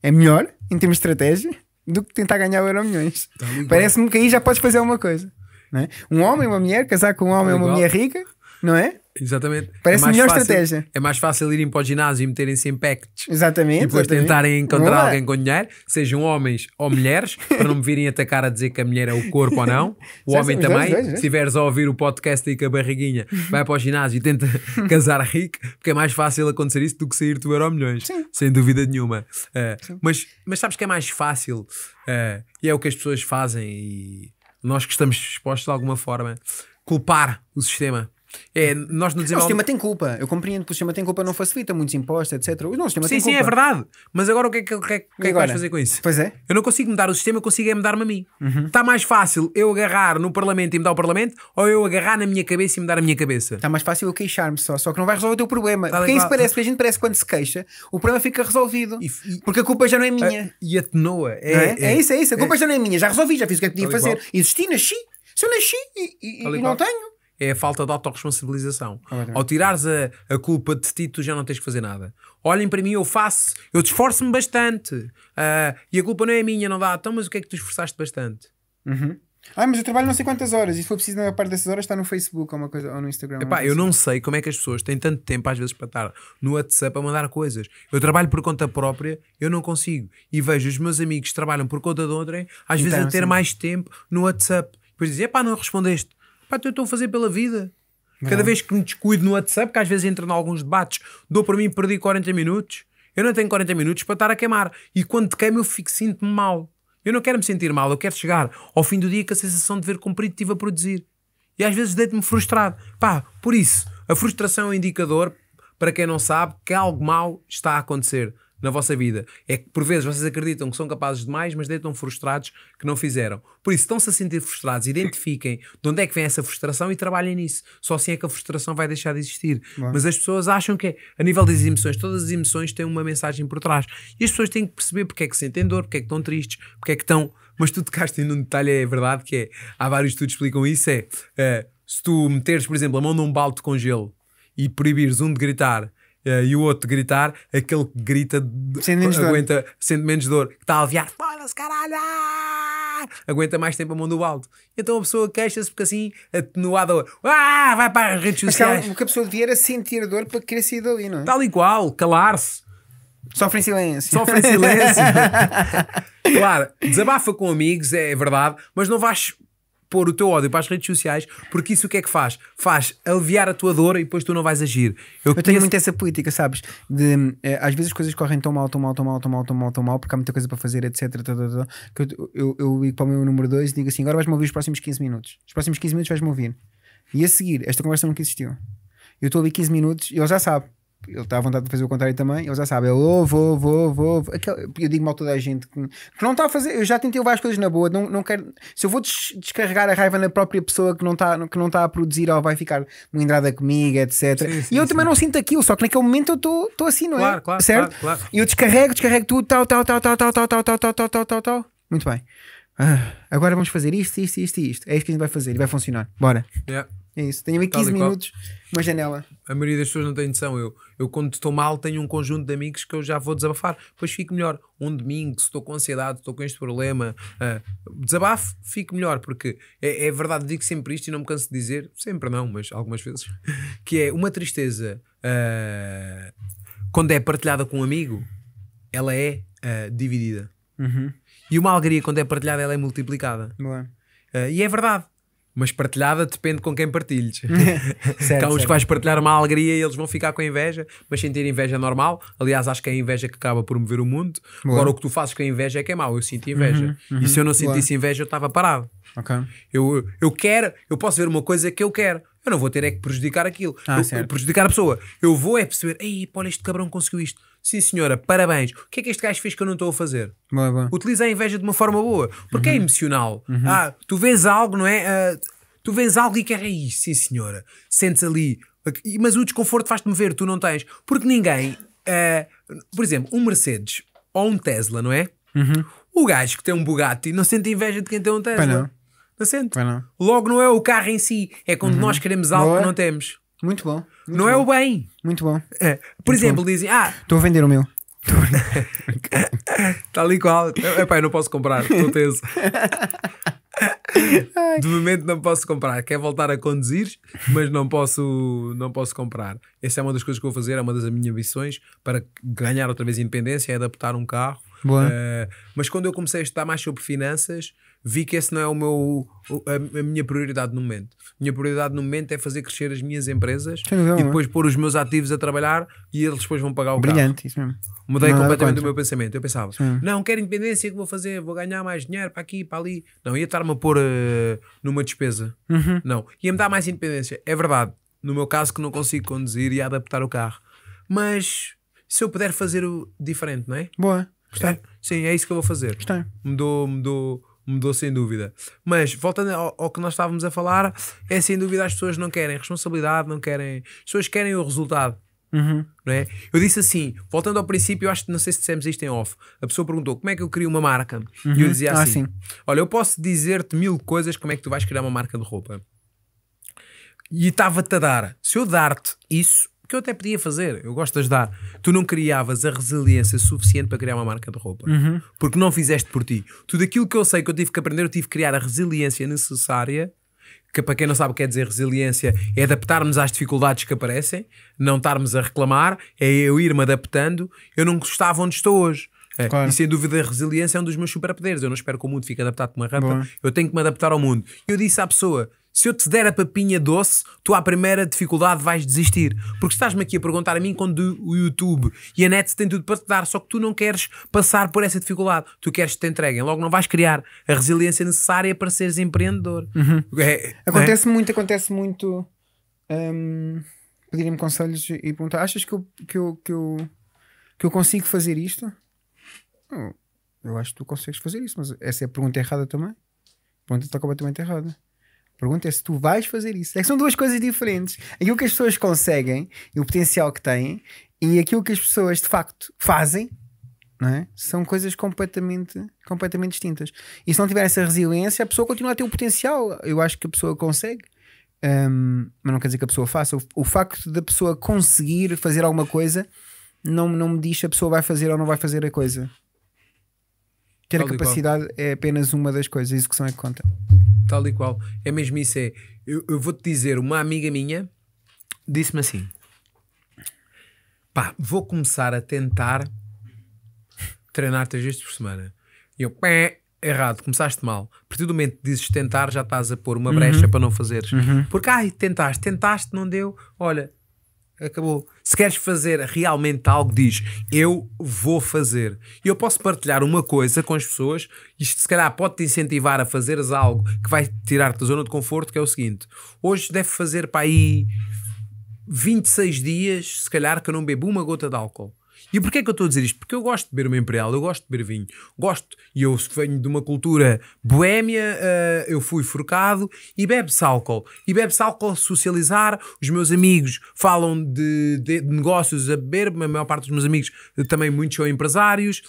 B: é melhor em termos de estratégia do que tentar ganhar euro milhões. Tá Parece-me que aí já podes fazer alguma coisa. É? Um homem, uma mulher, casar com um homem, é uma mulher rica, não é? Exatamente. Parece é a melhor fácil, estratégia.
A: É mais fácil irem para o ginásio e meterem-se em pacts.
B: Exatamente. E depois exatamente. tentarem encontrar alguém
A: com dinheiro, sejam homens ou mulheres, para não me virem atacar a dizer que a mulher é o corpo ou não. O homem também. Dois, se estiveres a ouvir o podcast e com a barriguinha, vai para o ginásio e tenta casar rico, porque é mais fácil acontecer isso do que sair tu euro milhões. Sim. Sem dúvida nenhuma. Uh, mas, mas sabes que é mais fácil uh, e é o que as pessoas fazem e nós que estamos dispostos de alguma forma culpar o sistema é, nós não dizemos O sistema tem
B: culpa, eu compreendo que o sistema tem culpa, não facilita muitos impostos, etc. O nosso sistema sim, tem sim, é culpa. Sim, é verdade.
A: Mas agora o que é que, que, é que, é agora? vais fazer com isso? Pois é. Eu não consigo mudar o sistema, eu consigo é mudar-me a mim. Uhum. Está mais fácil eu agarrar no Parlamento e mudar o Parlamento ou eu agarrar na minha cabeça e mudar a minha
B: cabeça? Está mais fácil eu queixar-me só, só que não vai resolver o teu problema. Tá porque igual... parece, que a gente parece quando se queixa, o problema fica resolvido. E, porque a culpa já não é ah, minha.
A: e atenua É, é, é, isso, é isso. A culpa já
B: não é minha. Já resolvi, já fiz o que é que podia tá fazer. Igual. Existi, nasci. Se eu nasci e, e, e não tenho
A: é a falta de autorresponsabilização. Ah, Ao tirares a, a, culpa de ti, tu já não tens que fazer nada. Olhem para mim, eu faço, eu esforço-me bastante uh, e a culpa não é minha, não dá. Então, mas o que é que tu esforçaste bastante? Uhum.
B: Ah, mas eu trabalho não sei quantas horas e se for preciso, na parte dessas horas está no Facebook ou, uma coisa, ou no Instagram. Epá, eu
A: não assim. sei como é que as pessoas têm tanto tempo às vezes para estar no WhatsApp a mandar coisas. Eu trabalho por conta própria, eu não consigo. E vejo os meus amigos que trabalham por conta de outrem, às então, vezes a ter sim. mais tempo no WhatsApp. Depois dizem, epá, não respondeste pá, então eu estou a fazer pela vida. Cada vez que me descuido no WhatsApp, que às vezes entro em alguns debates, dou para mim perdi 40 minutos. Eu não tenho 40 minutos para estar a queimar. E quando te queimo, eu fico, sinto-me mal. Eu não quero me sentir mal, eu quero chegar ao fim do dia com a sensação de ver cumprido estive a produzir. E às vezes deito-me frustrado. Pá, por isso, a frustração é um indicador, para quem não sabe, que algo mal está a acontecer na vossa vida. É que por vezes vocês acreditam que são capazes de mais, mas deitam frustrados que não fizeram. Por isso, estão-se a sentir frustrados, identifiquem de onde é que vem essa frustração e trabalhem nisso. Só assim é que a frustração vai deixar de existir. Bom. Mas as pessoas acham que, é, a nível das emoções, todas as emoções têm uma mensagem por trás. E as pessoas têm que perceber porque é que sentem dor, porque é que estão tristes, porque é que estão. Mas tu tocaste num detalhe, é verdade, que é. Há vários estudos que explicam isso: é. é se tu meteres, por exemplo, a mão num balde de congelo e proibires um de gritar uh, e o outro gritar, aquele que grita sente menos aguenta, dor. sente menos dor, que está a aliviar, foda-se caralho! Ah! Aguenta mais tempo a mão do balde. Então a pessoa queixa-se porque assim, atenuada, ah, vai para as redes Mas sociais.
B: o que a pessoa devia era sentir dor para querer sair dali, não é?
A: Tal e qual, calar-se.
B: Sofre em silêncio. Sofre em silêncio.
A: claro, desabafa com amigos, é verdade, mas não vais expor o teu ódio para as redes sociais, porque isso o que é que faz? Faz aliviar a tua dor e depois tu não vais agir.
B: Eu, eu tenho muito essa política, sabes? De, eh, às vezes as coisas correm tão mal, tão mal, tão mal, tão mal, tão mal, tão mal, porque há muita coisa para fazer, etc. Tá, tá, tá, tá, que eu, eu, eu ligo para o meu número 2 e digo assim: agora vais-me ouvir os próximos 15 minutos. Os próximos 15 minutos vais-me ouvir. E a seguir, esta conversa nunca existiu. Eu estou ali 15 minutos e ele já sabe ele está à vontade de fazer o contrário também, ele já sabe, Eu oh, vou, vou, vou, vou. Aquele, eu digo mal toda a gente que, que não está a fazer, eu já tentei várias coisas na boa, não, não quero, se eu vou des descarregar a raiva na própria pessoa que não está que não está a produzir ou vai ficar entrada comigo, etc. Sim, sim, e eu sim, também não sinto aquilo, só que naquele momento eu estou assim, não é? Claro, claro, certo? E claro, E eu descarrego, descarrego tudo, tal, tal, tal, tal, tal, tal, tal, tal, tal, tal, tal, tal. Muito bem. Ah, agora vamos fazer isto, isto, isto e isto. É isto que a gente vai fazer e vai funcionar. Bora. Yeah. É isso. Tenho aqui 15 minutos,
A: uma janela. A maioria das pessoas não tem noção. Eu, eu, quando estou mal, tenho um conjunto de amigos que eu já vou desabafar. Depois fico melhor. Um domingo, se estou com ansiedade, estou com este problema, uh, desabafo, fico melhor. Porque é, é, verdade, digo sempre isto e não me canso de dizer, sempre não, mas algumas vezes, que é uma tristeza uh, quando é partilhada com um amigo, ela é uh, dividida. Uhum. E uma alegria, quando é partilhada, ela é multiplicada. e é verdade mas partilhada depende com quem partilhes. certo, Há uns que vais partilhar uma alegria e eles vão ficar com inveja, mas sentir inveja é normal. Aliás, acho que é a inveja que acaba por mover o mundo. Boa. Agora, o que tu fazes com a inveja é que é mau. Eu sinto inveja. Uhum, uhum, e se eu não sentisse boa. inveja, eu estava parado. Okay. Eu, eu quero, eu posso ver uma coisa que eu quero. Eu não vou ter é que prejudicar aquilo. Ah, eu, prejudicar a pessoa. Eu vou é perceber, ei, olha, este cabrão conseguiu isto Sim, senhora, parabéns. O que é que este gajo fez que eu não estou a fazer? Boa, boa. Utiliza a inveja de uma forma boa, porque é uhum. é emocional. Uhum. Ah, tu vês algo, não é? Ah, tu vês algo e quer é isso, sim, senhora. Sentes ali, mas o desconforto faz-te mover, tu não tens. Porque ninguém, ah, por exemplo, um Mercedes ou um Tesla, não é? Uhum. O gajo que tem um Bugatti não sente inveja de quem tem um Tesla. Pai, não. não sente. não. Logo não é o carro em si, é quando uhum. nós queremos algo boa. que não temos. Muito bom. Muito não bom. é o bem.
B: Muito bom. É. Por Muito exemplo, bom. dizem: Ah, estou a vender o meu.
A: Tal e qual. Epá, eu não posso comprar, estou tenso. De momento não posso comprar. Quer voltar a conduzir, mas não posso, não posso comprar. Essa é uma das coisas que vou fazer, é uma das minhas ambições para ganhar outra vez independência, é adaptar um carro. Uh, mas quando eu comecei a estudar mais sobre finanças, vi que esse não é o meu a, a, minha prioridade no momento. Minha prioridade no momento é fazer crescer as minhas empresas e depois é? pôr os meus ativos a trabalhar e eles depois vão pagar o Brilhante, carro. isso mesmo. Mudei não completamente o meu pensamento. Eu pensava, não, quero independência, que vou fazer? Vou ganhar mais dinheiro para aqui, para ali. Não, ia estar-me a pôr uh, numa despesa. Uhum. Não, ia-me dar mais independência. É verdade, no meu caso que não consigo conduzir e adaptar o carro.
B: Mas
A: se eu puder fazer o diferente, não é? Boa. gostei. É, sim, é isso que eu vou fazer. Gostei. Mudou, mudou mudou sem dúvida. Mas voltando ao, ao, que nós estávamos a falar, é sem dúvida as pessoas não querem responsabilidade, não querem. As pessoas querem o resultado. Uhum. Não é? Eu disse assim, voltando ao princípio, eu acho que não sei se dissemos isto em off. A pessoa perguntou como é que eu crio uma marca. Uhum. E eu uhum. dizia ah, assim: ah, Olha, eu posso dizer-te mil coisas como é que tu vais criar uma marca de roupa. E estava-te a dar. Se eu dar-te isso, que eu até podia fazer, eu gosto de ajudar. Tu não criavas a resiliência suficiente para criar uma marca de roupa, uhum. porque não fizeste por ti. Tudo aquilo que eu sei que eu tive que aprender, eu tive que criar a resiliência necessária. Que para quem não sabe o que quer é dizer resiliência, é adaptarmos às dificuldades que aparecem, não estarmos a reclamar, é eu ir-me adaptando. Eu não gostava onde estou hoje. É. E sem dúvida a resiliência é um dos meus superpoderes. Eu não espero que o mundo fique adaptado por uma rampa. Bom. Eu tenho que me adaptar ao mundo. Eu disse à pessoa: se eu te der a papinha doce, tu à primeira dificuldade vais desistir. Porque estás-me aqui a perguntar a mim quando o YouTube e a net têm tudo para te dar, só que tu não queres passar por essa dificuldade. Tu queres que te entreguem. Logo não vais criar a resiliência necessária para seres empreendedor. Uhum. É, acontece
B: é? muito, acontece muito. Um, Pedirem-me conselhos e perguntar: achas que eu, que eu, que eu, que eu consigo fazer isto? eu acho que tu consegues fazer isso, mas essa é a pergunta errada também. A pergunta está completamente errada pergunta é se tu vais fazer isso. É que são duas coisas diferentes. Aquilo que as pessoas conseguem e o potencial que têm e aquilo que as pessoas de facto fazem é? São coisas completamente, completamente distintas. E se não tiver essa resiliência, a pessoa continua a ter o potencial. Eu acho que a pessoa consegue, um, mas não quer dizer que a pessoa faça. O, o, facto da pessoa conseguir fazer alguma coisa não, não me diz se a pessoa vai fazer ou não vai fazer a coisa.
A: Ter a capacidade
B: é apenas uma das coisas, a é execução é que conta
A: tal e qual. É mesmo isso. É, eu, eu vou-te dizer, uma amiga minha disse-me assim: pá, vou começar a tentar treinar três vezes por semana. E eu, pé, errado, começaste mal. A partir do momento que dizes tentar, já estás a pôr uma brecha uhum. para não fazeres. Uhum. Porque, ai, tentaste, tentaste, não deu, olha, acabou. Se queres fazer realmente algo, diz eu vou fazer. E eu posso partilhar uma coisa com as pessoas, isto se calhar pode te incentivar a fazeres algo que vai tirar-te da zona de conforto, que é o seguinte: hoje deve fazer para aí 26 dias, se calhar, que eu não bebo uma gota de álcool. E porquê é que eu estou a dizer isto? Porque eu gosto de beber uma Imperial, eu gosto de beber vinho, gosto. E eu venho de uma cultura boémia, uh, eh, eu fui forcado e bebe-se álcool. E bebe-se álcool socializar, os meus amigos falam de, de, de negócios a beber, a maior parte dos meus amigos eh, também muitos são empresários.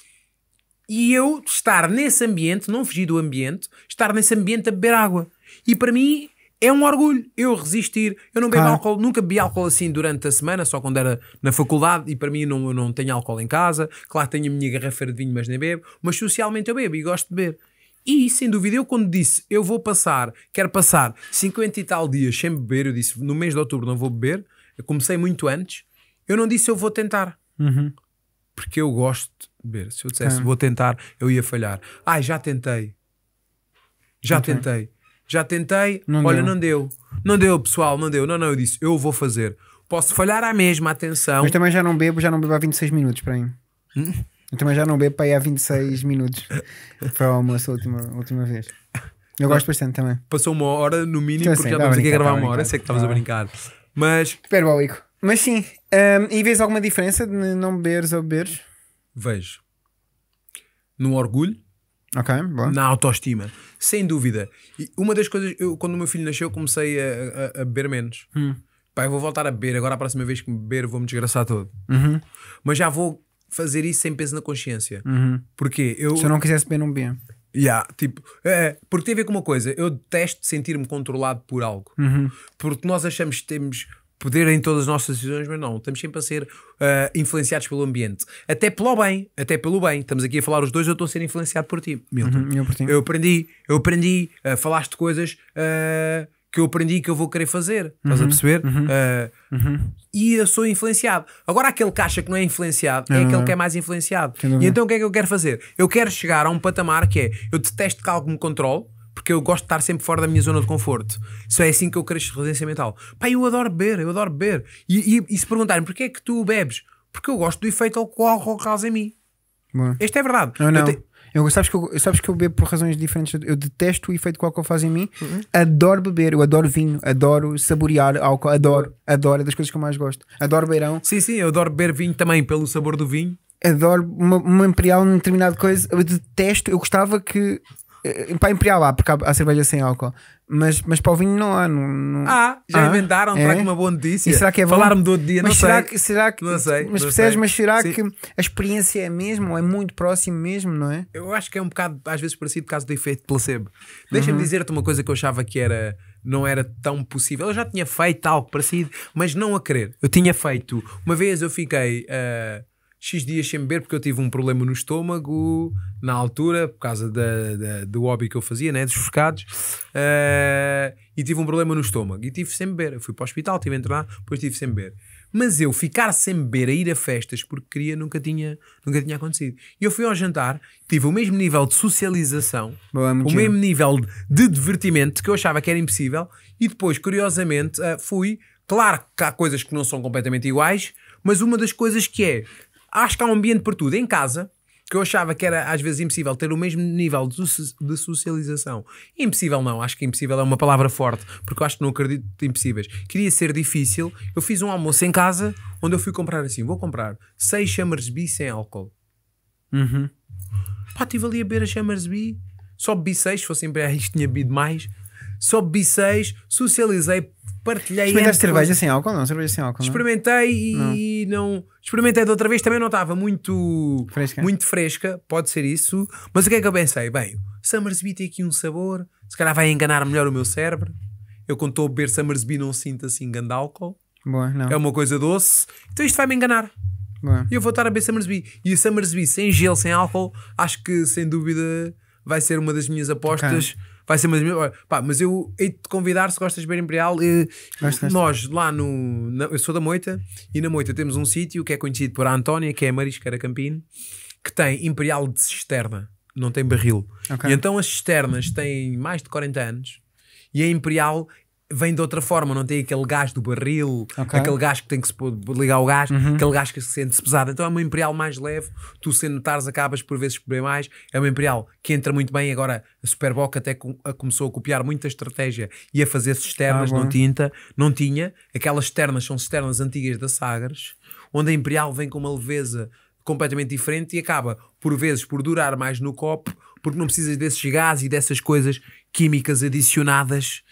A: E eu estar nesse ambiente, não fugir do ambiente, estar nesse ambiente a beber água. E para mim é um orgulho eu resistir. Eu não bebo claro. álcool, nunca bebi álcool assim durante a semana, só quando era na faculdade e para mim não, não tenho álcool em casa. Claro, tenho a minha garrafa de vinho, mas nem bebo. Mas socialmente eu bebo e gosto de beber. E sem dúvida, eu quando disse eu vou passar, quero passar 50 e tal dias sem beber, eu disse no mês de outubro não vou beber, eu comecei muito antes. Eu não disse eu vou tentar, uhum. porque eu gosto de beber. Se eu dissesse é. vou tentar, eu ia falhar. Ai, já tentei, já okay. tentei já tentei, não olha, deu. não deu. Não deu, pessoal, não deu. Não, não, eu disse, eu vou fazer. Posso falhar à mesma, atenção. Mas também
B: já não bebo, já não bebo há 26 minutos para aí. Hum? Eu também já não bebo para aí há 26 minutos. para o almoço a última, última vez. Eu gosto bastante também.
A: Passou uma hora no mínimo, então, porque já tá estamos aqui a gravar tá uma hora, sei que estavas ah. a brincar.
B: Mas. Hiperbólico. Mas sim, um, e vês alguma diferença de não beberes ou beberes?
A: Vejo. No orgulho, na autoestima, sem dúvida. E uma das coisas, eu, quando o meu filho nasceu, comecei a, a, a beber menos. Hum. Pai, vou voltar a beber, agora a próxima vez que beber vou-me desgraçar todo. Uhum. Mas já vou fazer isso sem peso na consciência. Uhum. Porque eu. Se eu não quisesse beber, não
B: bebia. Yeah, tipo, é, é, porque
A: tem a ver com uma coisa, eu detesto sentir-me controlado por algo. Uhum. Porque nós achamos que temos poder em todas as nossas decisões, mas não, estamos sempre a ser uh, influenciados pelo ambiente. Até pelo bem, até pelo bem. Estamos aqui a falar os dois, eu estou a ser influenciado por ti, Milton. Uhum, eu, por ti. eu aprendi, eu aprendi, uh, falaste coisas uh, que eu aprendi que eu vou querer fazer. Uhum, estás a uhum, perceber? Uhum, uhum, e eu sou influenciado. Agora aquele que acha que não é influenciado é aquele que é, é mais influenciado. E então o que é que eu quero fazer? Eu quero chegar a um patamar que é, eu detesto que algo me controle, porque eu gosto de estar sempre fora da minha zona de conforto. Só é assim que eu cresço resiliência mental. Pá, eu adoro beber, eu adoro beber. E, e, e se perguntarem porquê é que tu bebes? Porque eu gosto do efeito alcoólico que causa em mim.
B: Este é verdade. Não, não. Eu te... eu, sabes, que eu, sabes que eu bebo por razões diferentes. Eu detesto o efeito que o álcool faz em mim. Uhum. Adoro beber, eu adoro vinho, adoro saborear álcool, adoro, adoro, é das coisas que eu mais gosto.
A: Adoro beirão. Sim, sim, eu adoro beber vinho também pelo sabor do vinho
B: adoro uma, uma imperial numa determinada coisa. Eu detesto, eu gostava que eh, eh, para imperial há, porque há, cerveja sem álcool. Mas, mas para o vinho não há. Não, não... Ah, já ah, inventaram, é? uma boa notícia. E será que é Falaram-me do outro dia, mas não será sei. Que, será que, não sei. Mas não percebes, sei. mas será Sim. que a experiência é mesmo? Ou é muito próximo mesmo, não é?
A: Eu acho que é um bocado, às vezes, parecido caso do efeito placebo. Deixa-me uhum. dizer-te uma coisa que eu achava que era não era tão possível. Eu já tinha feito algo parecido, mas não a querer. Eu tinha feito. Uma vez eu fiquei. Uh, X dias sem beber porque eu tive um problema no estômago na altura, por causa da, da do hobby que eu fazia, né? dos pescados, uh, e tive um problema no estômago e tive sem beber. Eu fui para o hospital, tive a entrar, depois tive sem beber. Mas eu ficar sem beber a ir a festas porque queria nunca tinha, nunca tinha acontecido. E eu fui ao jantar, tive o mesmo nível de socialização, é o mesmo nível de divertimento que eu achava que era impossível, e depois, curiosamente, uh, fui. Claro que há coisas que não são completamente iguais, mas uma das coisas que é Acho que há um ambiente para tudo. Em casa, que eu achava que era às vezes impossível ter o mesmo nível de, socialização. Impossível não, acho que impossível é uma palavra forte, porque eu acho que não acredito em impossíveis. Queria ser difícil, eu fiz um almoço em casa onde eu fui comprar assim, vou comprar seis bi sem álcool. Uhum. Pá, estive ali a beber as a bi. só bebi seis, se fosse sempre isto tinha bebido mais, só bebi seis, socializei partilhei. Experimentaste cerveja sem álcool?
B: Não, cerveja sem álcool. Não? Experimentei não. e
A: não. Experimentei de outra vez, também não estava muito fresca. muito fresca, pode ser isso. Mas o que é que eu pensei? Bem, Summersby tem aqui um sabor, se calhar vai enganar melhor o meu cérebro. Eu, quando estou a beber Summersby, não sinto assim grande álcool.
B: Boa, não. É uma
A: coisa doce, então isto vai me enganar. E eu vou estar a beber Summersby. E o Summersby sem gelo, sem álcool, acho que sem dúvida vai ser uma das minhas apostas. Okay Vai ser mais pá, mas eu hei de convidar se gostas de beber Imperial. E, eh, gosto, nós gosto. lá no. Na, eu sou da Moita e na Moita temos um sítio que é conhecido por Antónia, que é Marisqueira Campino, que tem Imperial de cisterna, não tem barril. Okay. E então as cisternas têm mais de 40 anos e a Imperial vem de outra forma, não tem aquele gás do barril, okay. aquele gás que tem que se ligar o gás, uhum. aquele gás que se sente -se pesado. Então é uma Imperial mais leve, tu sendo tares acabas por vezes por mais. É uma Imperial que entra muito bem. Agora a Superboc até com, a começou a copiar muita estratégia e a fazer cisternas, ah, não, tinta, não tinha. Aquelas cisternas são cisternas antigas da Sagres, onde a Imperial vem com uma leveza completamente diferente e acaba por vezes por durar mais no copo porque não precisas desses gás e dessas coisas químicas adicionadas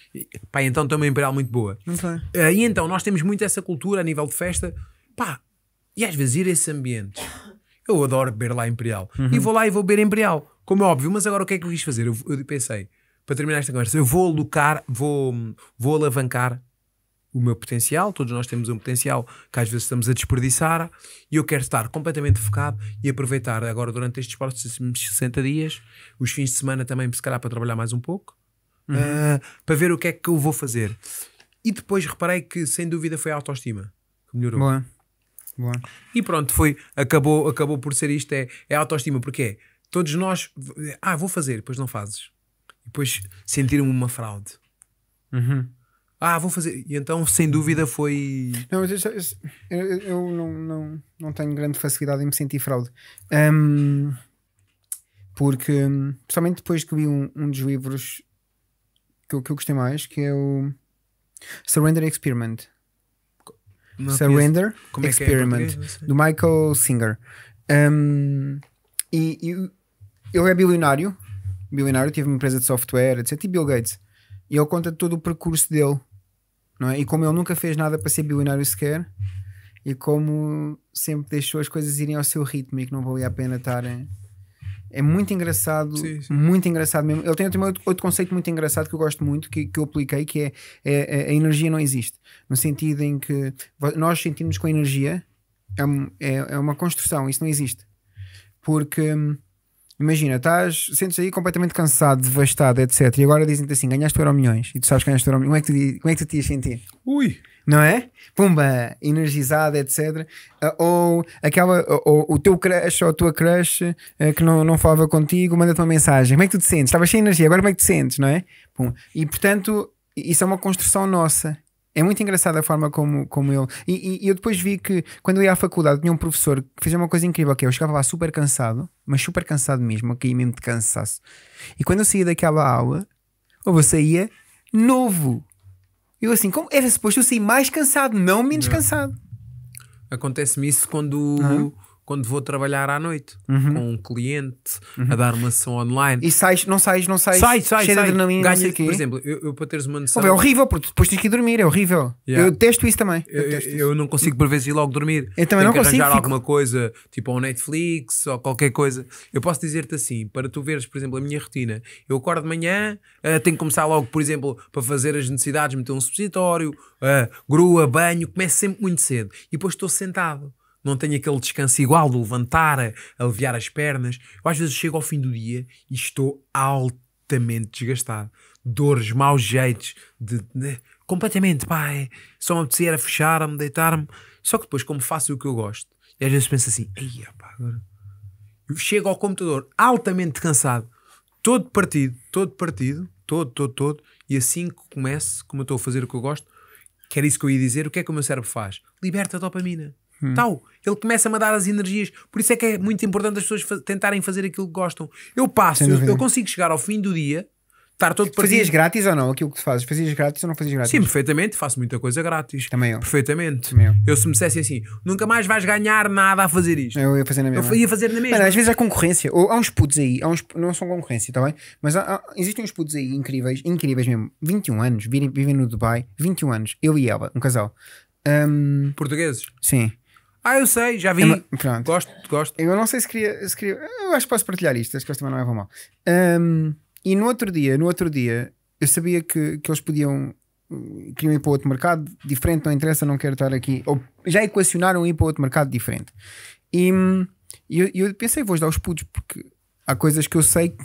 A: Pá, então tem uma imperial muito boa. Okay. Uh, e então nós temos muito essa cultura a nível de festa. Pá, e às vezes ir a esses ambientes. Eu adoro beber lá Imperial. Uhum. E vou lá e vou beber Imperial. Como é óbvio, mas agora o que é que eu quis fazer? Eu, eu pensei, para terminar esta conversa, eu vou alocar, vou, vou alavancar o meu potencial. Todos nós temos um potencial que às vezes estamos a desperdiçar. E eu quero estar completamente focado e aproveitar agora durante estes próximos 60 dias, os fins de semana também, se calhar, para trabalhar mais um pouco uhum. uh, para ver o que é que eu vou fazer. E depois reparei que, sem dúvida, foi a autoestima que
B: melhorou. Boa. Boa.
A: E pronto, foi, acabou, acabou por ser isto: é, é autoestima, porque é, todos nós, ah, vou fazer, depois não fazes. Depois sentiram uma fraude. Uhum. Ah, vou fazer. E então, sem dúvida, foi.
B: Não, mas eu, eu, eu não, não, não tenho grande facilidade em me sentir fraude. Um, porque, hum, principalmente depois que li um, um dos livros que eu, que eu gostei mais, que é o Surrender Experiment. Não Surrender é é Experiment, é do Michael Singer. Um, e, e ele é bilionário, bilionário, teve uma empresa de software, etc. E Bill Gates. E ele conta todo o percurso dele, não é? E como ele nunca fez nada para ser bilionário sequer, e como sempre deixou as coisas irem ao seu ritmo e que não valia a pena estarem. Em, é muito engraçado, sim, sim. muito engraçado mesmo. Ele tem também outro, outro, conceito muito engraçado que eu gosto muito, que, que eu apliquei, que é, é, é a energia não existe. No sentido em que nós sentimos com a energia é, é, é uma construção, isso não existe. Porque hum, Imagina, estás, sentes aí completamente cansado, devastado, etc. E agora dizem-te assim: ganhaste euro milhões e tu sabes que ganhaste euro milhões. Como é que tu, como é que te ias sentir? Ui! Não é? Pumba, energizado etc. Ah, ou aquela, ou, o teu crush ou a tua crush eh, que não, não falava contigo, manda-te uma mensagem. Como é que tu te sentes? Estavas sem energia, agora como é que te sentes, não é? Pum. E portanto, isso é uma construção nossa. É muito engraçada a forma como, como ele. E, e, eu depois vi que quando eu ia à faculdade tinha um professor que fez uma coisa incrível, que é, eu chegava lá super cansado, mas super cansado mesmo, caí mesmo de cansaço. E quando eu saía daquela aula, você saía novo. Eu assim, como era suposto eu sair mais cansado, não menos não. cansado.
A: Acontece-me isso quando. Uhum quando vou trabalhar à noite
B: uhum. com um cliente uhum. a dar uma sessão online. E sais, não sais, não sais, sai, sai, cheio sai. de adrenalina. Ganha, por exemplo, eu, eu, para teres
A: uma noção. é horrível,
B: porque depois tens que ir dormir, é horrível. Yeah. Eu testo isso também. Eu, eu, isso.
A: eu, não consigo por vezes ir logo dormir. Eu também Tenho não que consigo. Arranjar fico... alguma coisa, tipo ao Netflix ou qualquer coisa. Eu posso dizer-te assim, para tu veres, por exemplo, a minha rotina. Eu acordo de manhã, uh, tenho que começar logo, por exemplo, para fazer as necessidades, meter um supositório, uh, grua, banho, começo sempre muito cedo. E depois estou sentado não tenho aquele descanso igual de levantar, aliviar as pernas. Eu às vezes chego ao fim do dia e estou altamente desgastado. Dores, maus jeitos, de, de completamente, pá, é, só me apetecer a fechar-me, deitar-me. Só que depois, como faço o que eu gosto, e às vezes penso assim, ei, pá, agora... Eu chego ao computador altamente cansado, todo partido, todo partido, todo, todo, todo, e assim que começo, como eu estou a fazer o que eu gosto, que era isso que eu ia dizer, o que é que o meu cérebro faz? Liberta a dopamina. Hum. Tal. Ele começa-me a dar as energias. Por isso é que é muito importante as pessoas fa tentarem fazer aquilo que gostam. Eu passo, eu, eu, consigo chegar ao fim do dia, estar todo partido. Fazias
B: grátis ou não aquilo que tu fazes? Fazias grátis ou não fazias grátis? Sim, perfeitamente. Faço muita coisa grátis. Também eu.
A: Perfeitamente. Também eu. eu se me dissessem assim,
B: nunca mais vais ganhar nada a fazer isto. Eu ia fazer na mesma. Eu ia fazer na mesma. Mano, às vezes há concorrência. Ou há uns putos aí, há uns, não são concorrência, está bem? Mas há, há, existem uns putos aí incríveis, incríveis mesmo. 21 anos, vivem, vivem no Dubai, 21 anos, eu e ela, um casal. Um... Portugueses? Sim. Ah, eu sei, já vi. É gosto, gosto. Eu não sei se queria, se queria. Eu acho que posso partilhar isto, acho que eles também não é mal. Um, e no outro dia, no outro dia, eu sabia que, que eles podiam. Eh, queriam ir para outro mercado diferente, não interessa, não quero estar aqui. Ou já equacionaram ir para outro mercado diferente. E eu, eu pensei, vou dar os putos, porque há coisas que eu sei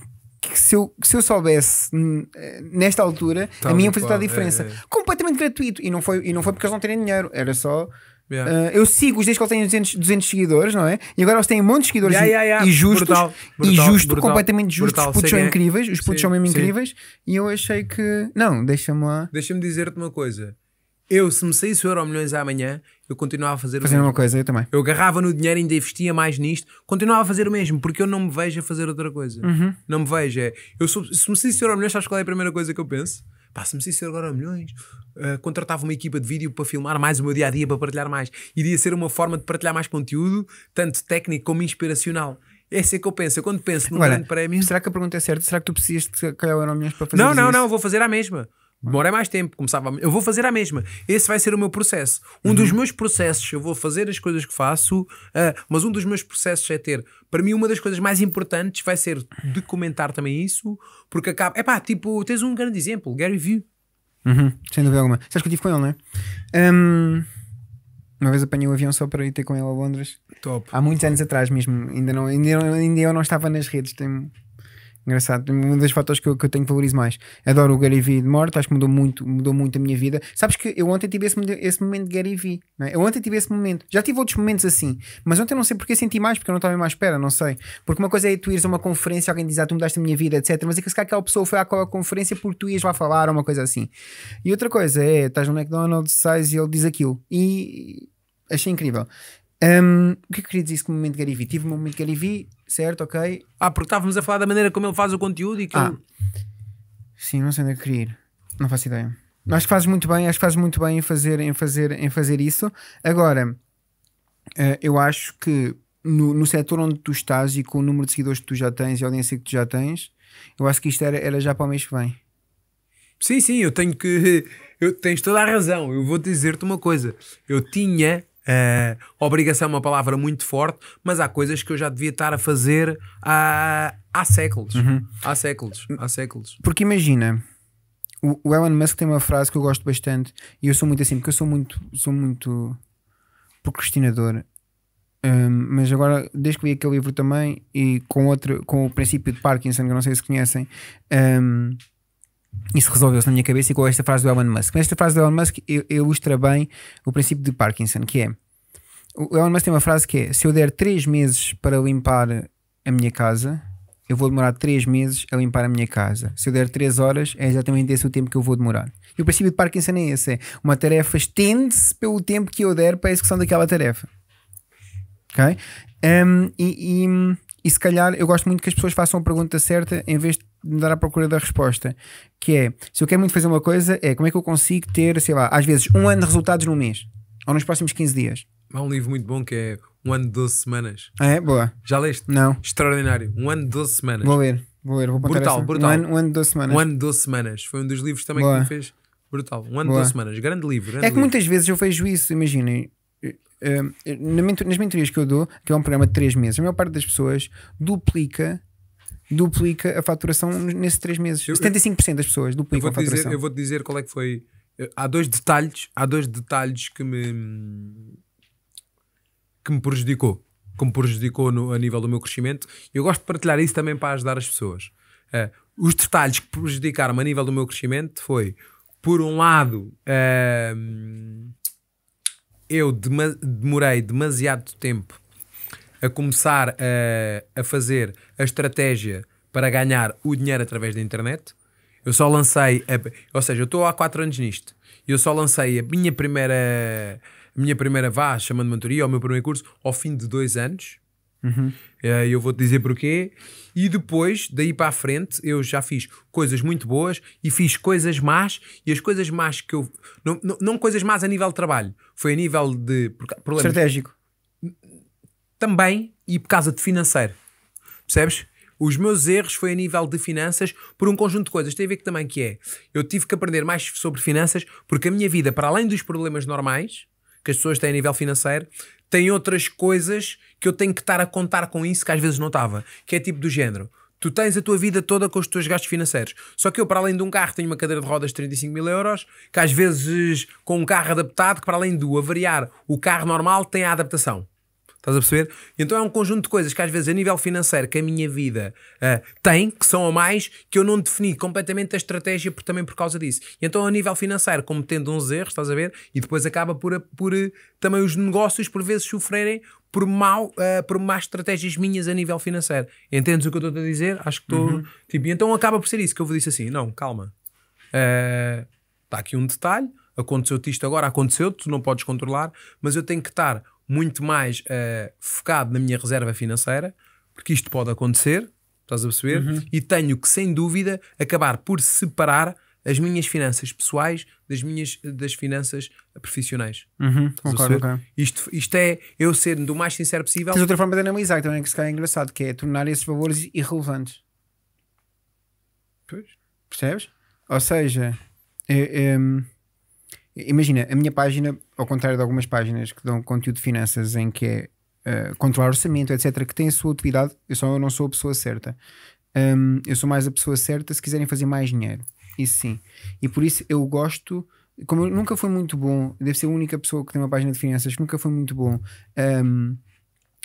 B: que se eu, que se eu soubesse hum, eh, nesta altura, Tão a minha fazia toda a é, diferença. É, é. Completamente gratuito. E não, foi, e não foi porque eles não terem dinheiro, era só Yeah. Uh, eu sigo-os desde que eles têm 200, 200 seguidores, não é? E agora eles têm um monte de seguidores yeah, yeah, yeah. e justos, brutal, brutal, e justo, brutal, completamente justos. Os putos são é. incríveis, os putos sim, são mesmo sim. incríveis. E eu achei que. Não, deixa-me lá.
A: Deixa-me dizer-te uma coisa. Eu, se me saísse o Euro Milhões amanhã, eu continuava a fazer fazer o mesmo. uma coisa, eu também. Eu agarrava no dinheiro, ainda investia mais nisto, continuava a fazer o mesmo, porque eu não me vejo a fazer outra coisa. Uhum. Não me vejo. É, eu, se me saísse o Euro Milhões, sabes qual é a primeira coisa que eu penso? pá, se me saísse agora milhões, uh, contratava uma equipa de vídeo para filmar mais o meu dia a dia, para partilhar mais. Iria ser uma forma de partilhar mais conteúdo, tanto técnico como inspiracional.
B: Essa é assim que eu penso. Eu quando penso num Agora, grande prémio. Será que a pergunta é certa? Será que tu precisas de calhar milhões para fazer Não, não, isso?
A: não, vou fazer a mesma. Demorei mais tempo, começava. Eu vou fazer a mesma. Esse vai ser o meu processo. Um uhum. dos meus processos, eu vou fazer as coisas que faço, uh, mas um dos meus processos é ter. Para mim, uma das coisas mais importantes vai ser documentar também isso, porque acaba. É pá, tipo, tens um
B: grande exemplo, Gary Vee. Uhum, sem dúvida alguma. Sabes que eu estive com ele, não é? Um, uma vez apanhei o um avião só para ir ter com ele a Londres. Top. Há muitos anos atrás mesmo. Ainda, não, ainda, ainda eu não estava nas redes. Tem Engraçado, uma das fotos que eu, que eu tenho que valorizo mais. Adoro o Gary Vee de morte, acho que mudou muito, mudou muito a minha vida. Sabes que eu ontem tive esse, esse momento de Gary Vee, é? Eu ontem tive esse momento. Já tive outros momentos assim, mas ontem não sei porque senti mais, porque eu não estava mais à espera, não sei. Porque uma coisa é tu ires a uma conferência, alguém diz, ah, tu mudaste a minha vida, etc. Mas é que se calhar aquela pessoa foi àquela conferência porque tu ias lá falar, ou uma coisa assim. E outra coisa é, estás no McDonald's, sais e ele diz aquilo. E achei incrível. Um, o que é que eu queria dizer isso com o momento Garivi? Tive um momento Garivi, certo, ok.
A: Ah, porque estávamos a falar da maneira como ele faz o conteúdo e que. Ah.
B: Sim, não sei onde é que queria ir. Não faço ideia. Acho que fazes muito bem, acho que fazes muito bem em fazer, em fazer, em fazer isso. Agora, uh, eu acho que no, no setor onde tu estás e com o número de seguidores que tu já tens e a audiência que tu já tens, eu acho que isto era, era já para o mês que vem.
A: Sim, sim, eu tenho que. Eu, tens toda a razão. Eu vou dizer-te uma coisa. Eu tinha Uh, obrigação é uma palavra muito forte, mas há coisas que eu já devia estar a fazer há, há séculos. Uhum. Há séculos, há séculos.
B: Porque imagina, o, o, Elon Musk tem uma frase que eu gosto bastante e eu sou muito assim, porque eu sou muito, sou muito procrastinador. Um, mas agora, desde que li aquele livro também e com outro, com o princípio de Parkinson, que eu não sei se conhecem, um, isso resolveu-se na minha cabeça e com esta frase do Elon Musk. Mas esta frase do Elon Musk ilustra bem o princípio de Parkinson, que é o Elon Musk tem uma frase que é: se eu der 3 meses para limpar a minha casa, eu vou demorar 3 meses a limpar a minha casa. Se eu der 3 horas, é exatamente esse o tempo que eu vou demorar. E o princípio de Parkinson é esse: é uma tarefa estende-se pelo tempo que eu der para a execução daquela tarefa. Ok? Um, e, e, e, se calhar eu gosto muito que as pessoas façam a pergunta certa em vez de andar à procura da resposta. Que é, se eu quero muito fazer uma coisa, é como é que eu consigo ter, sei lá, às vezes um ano de resultados num mês ou nos próximos 15 dias.
A: Há um livro muito bom que é Um ano de 12 semanas.
B: Ah, é? Boa. Já leste? Não.
A: Extraordinário. Um ano de 12 semanas. Vou ler, vou ler, vou Brutal, brutal. Um ano, um ano de 12 semanas. Um ano de 12 semanas. Foi um dos livros também Boa. que me fez brutal. Um ano Boa. de 12 semanas. Grande livro. Grande é que livro. muitas
B: vezes eu vejo isso, imaginem. Uh, eh, nas mentorias que eu dou, que é um programa de 3 meses, a maior parte das pessoas duplica duplica a faturação nesses três meses. Eu, 75% das pessoas duplicam a faturação. Dizer, eu vou-te
A: dizer qual é que foi. Há dois detalhes, há dois detalhes que me que me prejudicou, que me prejudicou no, a nível do meu crescimento. Eu gosto de partilhar isso também para ajudar as pessoas. Uh, os detalhes que prejudicaram-me a nível do meu crescimento foi, por um lado, uh, eu demorei demasiado tempo a começar a, a fazer a estratégia para ganhar o dinheiro através da internet. Eu só lancei, a, ou seja, eu estou há 4 anos nisto e eu só lancei a minha primeira, a minha primeira vá, chamando de mentoria, o meu primeiro curso, ao fim de dois anos. Uhum. Eh, eu vou-te dizer porquê. E depois, daí para a frente, eu já fiz coisas muito boas e fiz coisas más. E as coisas más que eu. Não, não, não coisas más a nível de trabalho, foi a nível de. Problemas. Estratégico também e por causa de financeiro. Percebes? Os meus erros foi a nível de finanças por um conjunto de coisas. Tem a ver que também que é. Eu tive que aprender mais sobre finanças porque a minha vida, para além dos problemas normais que as pessoas têm a nível financeiro, tem outras coisas que eu tenho que estar a contar com isso que às vezes não estava. Que é tipo do género. Tu tens a tua vida toda com os teus gastos financeiros. Só que eu, para além de um carro, tenho uma cadeira de rodas de 35 mil euros, que às vezes, com um carro adaptado, que para além do avariar o carro normal, tem a adaptação. Estás a perceber? Então é um conjunto de coisas que às vezes a nível financeiro que a minha vida uh, tem, que são a mais, que eu não defini completamente a estratégia por, também por causa disso. E então a nível financeiro, cometendo uns erros, estás a ver? E depois acaba por, por eh, também os negócios por vezes sofrerem por, mal, uh, eh, por más estratégias minhas a nível financeiro. Entendes o que eu estou a dizer? Acho que estou... Uhum. Tipo, então acaba por ser isso que eu vou disse assim, não, calma. Está aqui um detalhe, aconteceu-te isto agora, aconteceu-te, tu não podes controlar, mas eu tenho que estar muito mais uh, focado na minha reserva financeira, porque isto pode acontecer, estás a perceber? Uhum. E tenho que, sem dúvida, acabar por separar as minhas finanças pessoais das minhas das finanças profissionais. Uhum, concordo, okay. isto, isto é eu ser do mais sincero possível. Tens outra
B: forma de analisar também, é que se calhar é engraçado, que é tornar esses valores irrelevantes. Pois. Percebes? Ou seja, é, é Imagina, a minha página, ao contrário de algumas páginas que dão conteúdo de finanças em que é uh, controlar orçamento, etc., que tem a sua utilidade, eu só não sou a pessoa certa. Um, eu sou mais a pessoa certa se quiserem fazer mais dinheiro. Isso sim. E por isso eu gosto. Como eu nunca foi muito bom, deve ser a única pessoa que tem uma página de finanças que nunca foi muito bom um,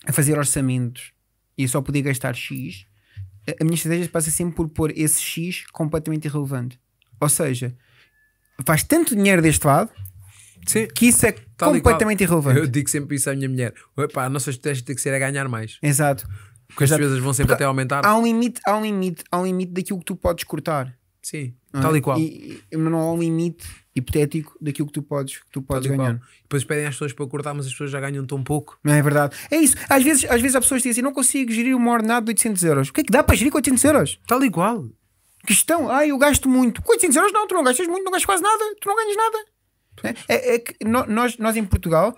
B: a fazer orçamentos e só poder gastar X. A minha estratégia passa sempre por pôr esse X completamente irrelevante. Ou seja, faz tanto dinheiro deste lado Sim. que isso é Tal completamente irrelevante. Eu
A: digo sempre isso à minha mulher: Opa, a nossa estratégia tem que ser a ganhar mais. Exato. Porque as despesas vão sempre Porque até aumentar. Há um
B: limite, há um limite, há um limite daquilo que tu podes cortar. Sim, é? tal e qual. E, mas não há um limite hipotético daquilo que tu podes, que tu podes ganhar. Qual. Depois pedem às pessoas para cortar, mas as pessoas já ganham tão pouco. Não é verdade. É isso. Às vezes, às vezes há pessoas que dizem não consigo gerir uma ordenada de 800 euros. O que é que dá para gerir com 800 euros? Tal e qual. Questão, ah, eu gasto muito. Com 800 euros não, tu não gastas muito, não gastas quase nada, tu não ganhas nada. É, é, é que nós, nós em Portugal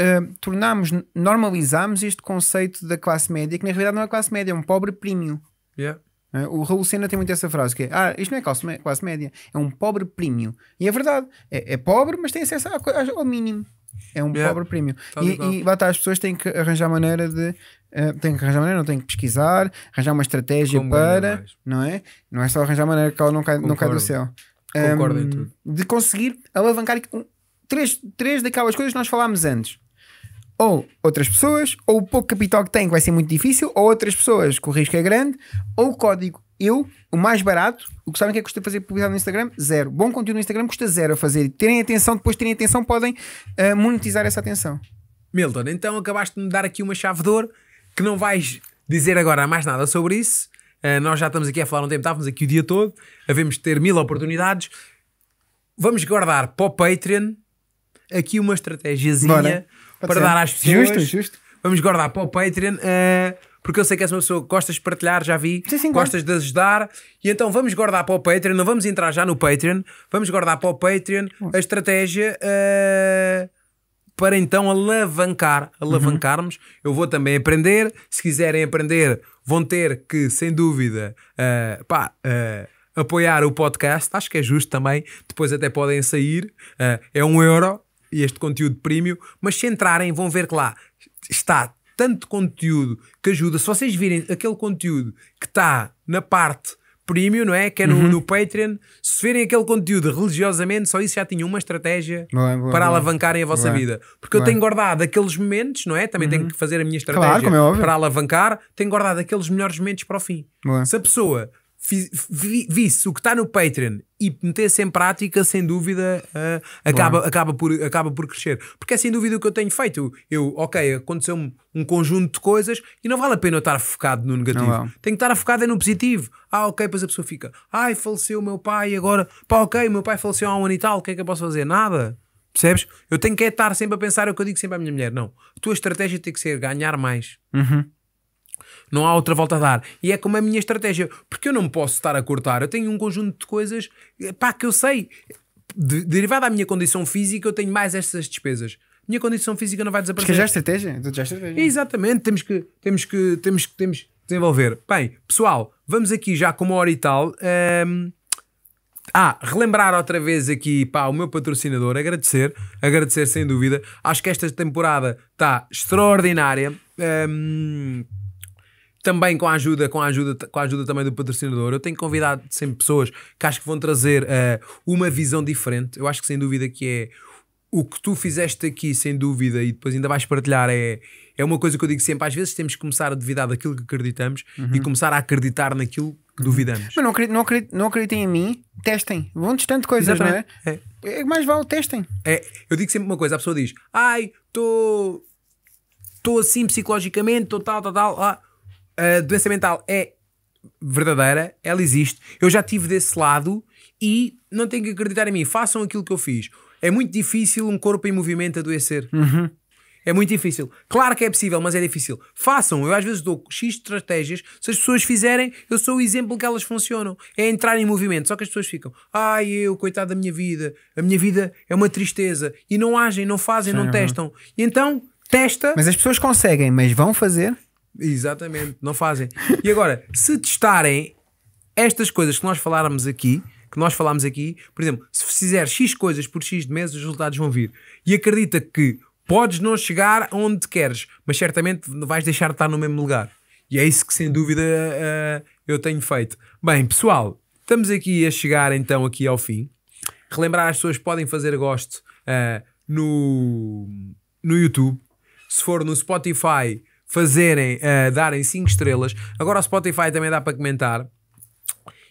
B: uh, hum, tornámos, normalizámos este conceito da classe média, que na realidade não é classe média, é um pobre premium. Yeah. Uh, o Raul Senna tem muito essa frase que é, ah, isto não é classe, classe média, é um pobre premium. E é verdade, é, é pobre, mas tem acesso ao, ao mínimo. É um yeah. pobre premium. Tá e, e lá está, as pessoas têm que arranjar maneira de. Uh, têm que arranjar maneira, não têm que pesquisar, arranjar uma estratégia Como para. Não é? Não é só arranjar maneira que ela não cai, não cai do céu. Concordo um, em tudo. De conseguir alavancar um, três, três daquelas coisas que nós falámos antes. Ou outras pessoas, ou o pouco capital que tem, que vai ser muito difícil, ou outras pessoas, que o risco é grande, ou o código eu, o mais barato, o que sabem que é que custa fazer publicidade no Instagram? Zero. Bom conteúdo no Instagram custa zero a fazer. Terem atenção, depois terem atenção, podem uh, monetizar essa atenção.
A: Milton, então acabaste de me dar aqui uma chave de ouro que não vais dizer agora mais nada sobre isso. Uh, nós já estamos aqui a falar um tempo, estávamos aqui o dia todo, havemos de ter mil oportunidades. Vamos guardar para o Patreon aqui uma estratégiazinha para dar às pessoas. Justo, justo. Vamos guardar para o Patreon. Uh, porque eu sei que és uma pessoa que gostas de partilhar, já vi, sim, sim, gostas claro. de ajudar, e então vamos guardar para o Patreon, não vamos entrar já no Patreon, vamos guardar para o Patreon a estratégia uh, para então alavancar, alavancarmos. Uhum. Eu vou também aprender, se quiserem aprender, vão ter que, sem dúvida, uh, pá. Uh, apoiar o podcast, acho que é justo também. Depois até podem sair, é um euro, e este conteúdo premium, mas se entrarem vão ver que lá está tanto conteúdo que ajuda. Se vocês virem aquele conteúdo que está na parte premium, não é? Que é no, uhum. no, Patreon. Se virem aquele conteúdo religiosamente, só isso já tinha uma estratégia boa, boa, é, é, para é. alavancarem a vossa boa. vida. Porque eu tenho guardado aqueles momentos, não é? Também uhum. tenho que fazer a minha estratégia claro, é para alavancar. Tenho guardado aqueles melhores momentos para o fim. Se a pessoa visse o que está no Patreon e metesse em prática, sem dúvida, uh, acaba, acaba, por, acaba por crescer. Porque é sem dúvida o que eu tenho feito. Eu, ok, aconteceu-me um conjunto de coisas e não vale a pena eu estar focado no negativo. Não, não. Tenho que estar focado é no positivo. Ah, ok, depois a pessoa fica, ai, faleceu o meu pai agora. Pá, ok, meu pai faleceu há um ano e tal, o que é que eu posso fazer? Nada. Percebes? Eu tenho que é estar sempre a pensar, é o que eu digo sempre à minha mulher, não. A tua estratégia tem que ser ganhar mais. Uhum. Não há outra volta a dar. E é como a minha estratégia. Porque eu não posso estar a cortar. Eu tenho um conjunto de coisas eh, pá, que eu sei. De, derivada da minha condição física, eu tenho mais estas despesas minha condição física não vai desaparecer. Porque já é estratégia, já é estratégia. Exatamente, temos que, temos que, temos que, temos desenvolver. Bem, pessoal, vamos aqui já com uma hora e tal. Um... Ah, relembrar outra vez aqui pá, o meu patrocinador, agradecer, agradecer sem dúvida. Acho que esta temporada está extraordinária. Um também com a ajuda, com a ajuda, com a ajuda também do patrocinador, eu tenho convidado sempre pessoas que acho que vão trazer uh, uma visão diferente. Eu acho que sem dúvida que é o que tu fizeste aqui, sem dúvida, e depois ainda vais partilhar, é, é uma coisa que eu digo sempre: às vezes temos que começar a duvidar daquilo que acreditamos uhum. e começar a acreditar naquilo que uhum. duvidamos.
B: Mas não, acredito, não, acredito, não acreditem em mim, testem, vão testando coisas, não é? é? que Mais vale, testem.
A: É, eu digo sempre uma coisa: a pessoa diz,
B: ai, estou. Estou
A: assim psicologicamente, estou tal, tal, tal. Ah a doença mental é verdadeira, ela existe. Eu já tive desse lado e não tenho que acreditar em mim. Façam aquilo que eu fiz. É muito difícil um corpo em movimento adoecer. Uhum. É muito difícil. Claro que é possível, mas é difícil. Façam. Eu às vezes dou X estratégias. Se as pessoas fizerem, eu sou o exemplo que elas funcionam. É entrar em movimento. Só que as pessoas ficam. Ai, eu, coitado da minha vida. A minha vida é uma tristeza. E não agem, não fazem, Sim, não uhum. testam. E então, testa. Mas as
B: pessoas conseguem, mas vão fazer?
A: Exatamente, não fazem. E agora, se testarem estas coisas que nós faláramos aqui, que nós falámos aqui, por exemplo, se fizer X coisas por X de meses, os resultados vão vir. E acredita que podes não chegar onde queres, mas certamente vais deixar de estar no mesmo lugar. E é isso que sem dúvida uh, eu tenho feito. Bem, pessoal, estamos aqui a chegar então aqui ao fim. Relembrar as pessoas podem fazer gosto uh, no, no YouTube. Se for no Spotify, fazerem, uh, darem 5 estrelas. Agora o Spotify também dá para comentar.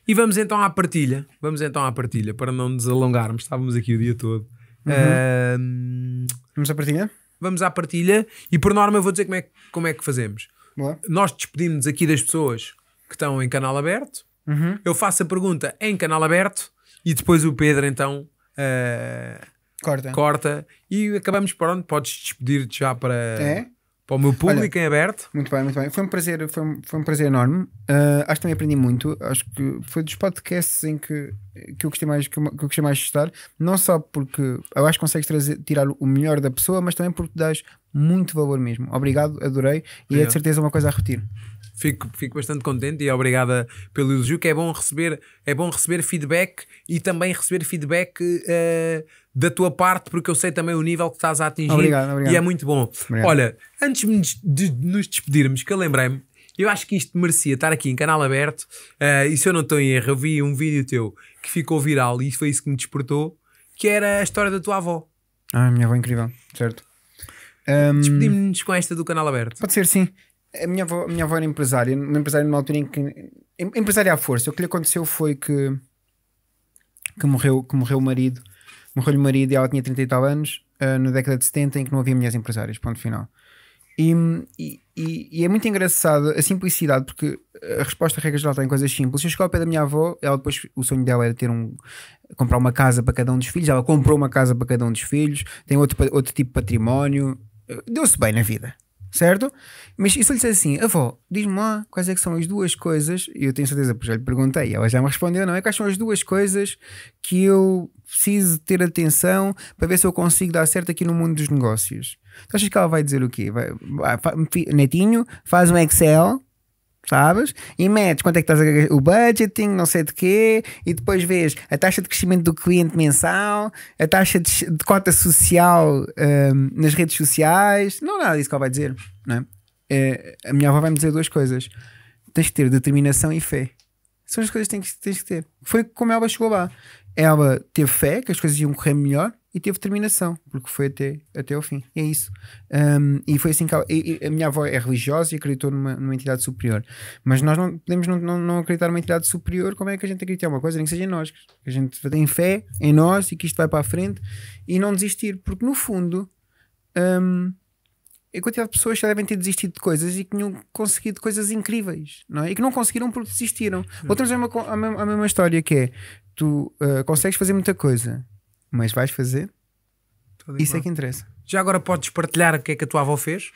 A: E vamos então à partilha. Vamos então à partilha, para não nos alongarmos. Estávamos aqui o dia todo. Uhum. vamos à partilha? Vamos à partilha. E por norma eu vou dizer como é, como é que fazemos. Boa. Nós despedimos aqui das pessoas que estão em canal aberto. Uhum. Eu faço a pergunta em canal aberto e depois o Pedro então uh, corta. corta e acabamos por onde podes despedir-te já para. É? para o meu público
B: Olha, em aberto. Muito bem, muito bem. Foi um prazer, foi um, foi um prazer enorme. Uh, acho que também aprendi muito. Acho que foi dos podcasts em que, que eu gostei mais que eu, que eu gostei mais de estar. Não só porque eu acho que consegues trazer, tirar o melhor da pessoa, mas também porque dás muito valor mesmo. Obrigado, adorei e é, é de certeza uma coisa a repetir.
A: Fico, fico bastante contente e obrigada pelo elogio, que é bom receber, é bom receber feedback e também receber feedback. Uh, da tua parte, porque eu sei também o nível que estás a atingir. Obrigado, obrigado. E é muito bom. Obrigado. Olha, antes de nos despedirmos, que eu lembrei-me, eu acho que isto merecia estar aqui em canal aberto. Uh, e se eu não estou em erro, eu vi um vídeo teu que ficou viral e foi isso que me despertou, que era a história da tua avó.
B: Ah, minha avó é incrível, certo. Despedimos-nos com esta do canal aberto. Pode ser, sim. A minha avó, minha avó era empresária, uma empresária numa altura em que. Empresária à força. O que lhe aconteceu foi que, que, morreu, que morreu o marido morreu-lhe o marido e ela tinha 30 e tal anos, uh, na década de 70, em que não havia mulheres empresárias, ponto final. E, e, e, é muito engraçado a simplicidade, porque a resposta, a regra geral, tem coisas simples. Eu chegou ao pé da minha avó, ela depois, o sonho dela era ter um, comprar uma casa para cada um dos filhos, ela comprou uma casa para cada um dos filhos, tem outro, outro tipo de património, deu-se bem na vida certo? Mas e se eu lhe disser assim, avó, diz-me lá quais é que são as duas coisas, e eu tenho certeza, porque já lhe perguntei, ela já me respondeu, não é? Quais são as duas coisas que eu preciso ter atenção para ver se eu consigo dar certo aqui no mundo dos negócios? Tu achas que ela vai dizer o quê? Vai, vai, netinho, faz um Excel sabes? E metes quanto é que estás a o budgeting, não sei de quê, e depois vês a taxa de crescimento do cliente mensal, a taxa de, de cota social um, nas redes sociais. Não nada disso que ela vai dizer, não é? é a minha avó vai-me dizer duas coisas: tens que ter determinação e fé. São as coisas que tens, que tens que ter. Foi como ela chegou lá. Ela teve fé que as coisas iam correr melhor e teve determinação, porque foi até, até ao fim. é isso. Um, e foi assim que a, a, minha avó é religiosa e acreditou numa, numa entidade superior. Mas nós não podemos não, não, não, acreditar numa entidade superior, como é que a gente acredita? em é uma coisa, nem que seja em nós. Que a gente tem fé em nós e que isto vai para a frente e não desistir, porque no fundo. Um, a quantidade de pessoas que devem ter desistido de coisas e que tinham conseguido coisas incríveis, não é? E que não conseguiram porque desistiram. Outra vez a, mesma, a mesma história que é: tu uh, consegues fazer muita coisa, mas vais fazer. Isso é que interessa. Já agora podes partilhar o que é que a tua avó fez?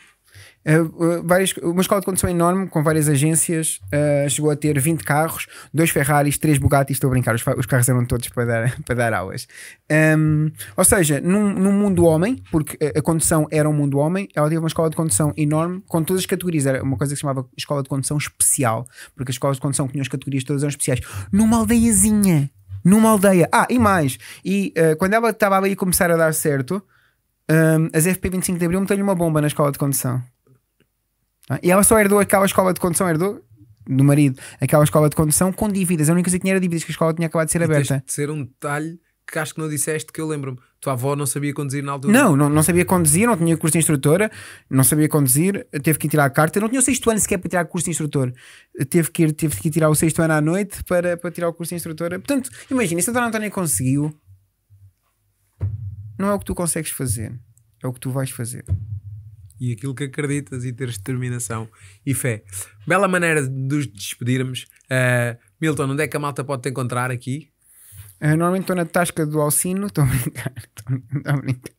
B: Uh, uh, várias, uma escola de condução é enorme, com várias agências, uh, chegou a ter 20 carros, dois Ferraris, três Bugatti, estou a brincar, os, os carros eram todos para dar, para dar aulas. Um, ehm, ou seja, num, num, mundo homem, porque a condução era um mundo homem, ela teve uma escola de condução enorme, com todas as categorias, era uma coisa que se chamava escola de condução especial, porque as escolas de condução tinham as categorias todas eram especiais, numa aldeiazinha numa aldeia. Ah, e mais. E uh, quando ela estava ali a começar a dar certo, um, as FP 25 de Abril meteu-lhe uma bomba na escola de condução. Ah, e ela só herdou aquela escola de condução, herdou do marido, aquela escola de condução com dívidas. A única coisa que tinha era dívidas, que a escola tinha acabado de ser e aberta.
A: De ser um detalhe que acho que não disseste que eu lembro-me. Tua avó não sabia conduzir na altura? Não, não,
B: não sabia conduzir, não tinha curso de instrutora, não sabia conduzir, teve que ir tirar a carta, não tinha o sexto ano sequer para tirar curso de instrutor, teve que ir, teve que ir tirar o sexto ano à noite para, para tirar o curso de instrutora. Portanto, imagina, se a Dona Antónia conseguiu, não é o que tu consegues fazer, é o que tu vais fazer.
A: E aquilo que acreditas e teres determinação e fé. Bela maneira de nos despedirmos. Uh, Milton, onde é que a malta pode te encontrar aqui?
B: Eh, normalmente estou na tasca do Alcino, estou a brincar, estou a brincar.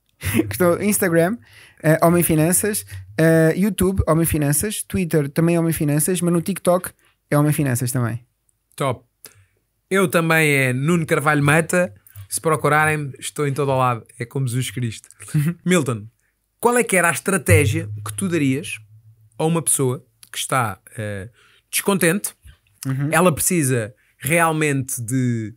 B: Estou Instagram, uh, Homem Finanças, uh, YouTube, Homem Finanças, Twitter também é Homem Finanças, mas no TikTok é Homem Finanças também.
A: Top. Eu também é Nuno Carvalho Mata. Se procurarem, estou em todo o lado. É como Jesus Cristo. Milton, qual é que era a estratégia que tu darias a uma pessoa que está uh, descontente? Uhum. Ela precisa realmente de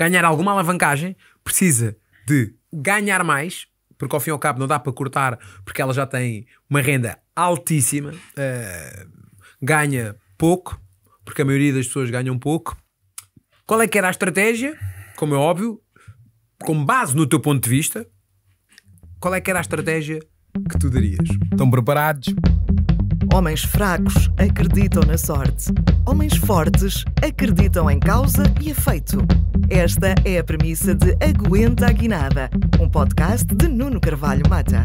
A: ganhar alguma alavancagem, precisa de ganhar mais, porque ao fim e ao cabo não dá para cortar, porque ela já tem uma renda altíssima, uh, ganha pouco, porque a maioria das pessoas ganham pouco. Qual é que era a estratégia? Como é óbvio, com base no teu ponto de vista, qual é que era a estratégia que tu darias? Estão preparados? Homens fracos acreditam na sorte. Homens fortes acreditam em causa e efeito. Esta é a premissa de Aguenta a Guinada, um podcast de Nuno Carvalho Mata.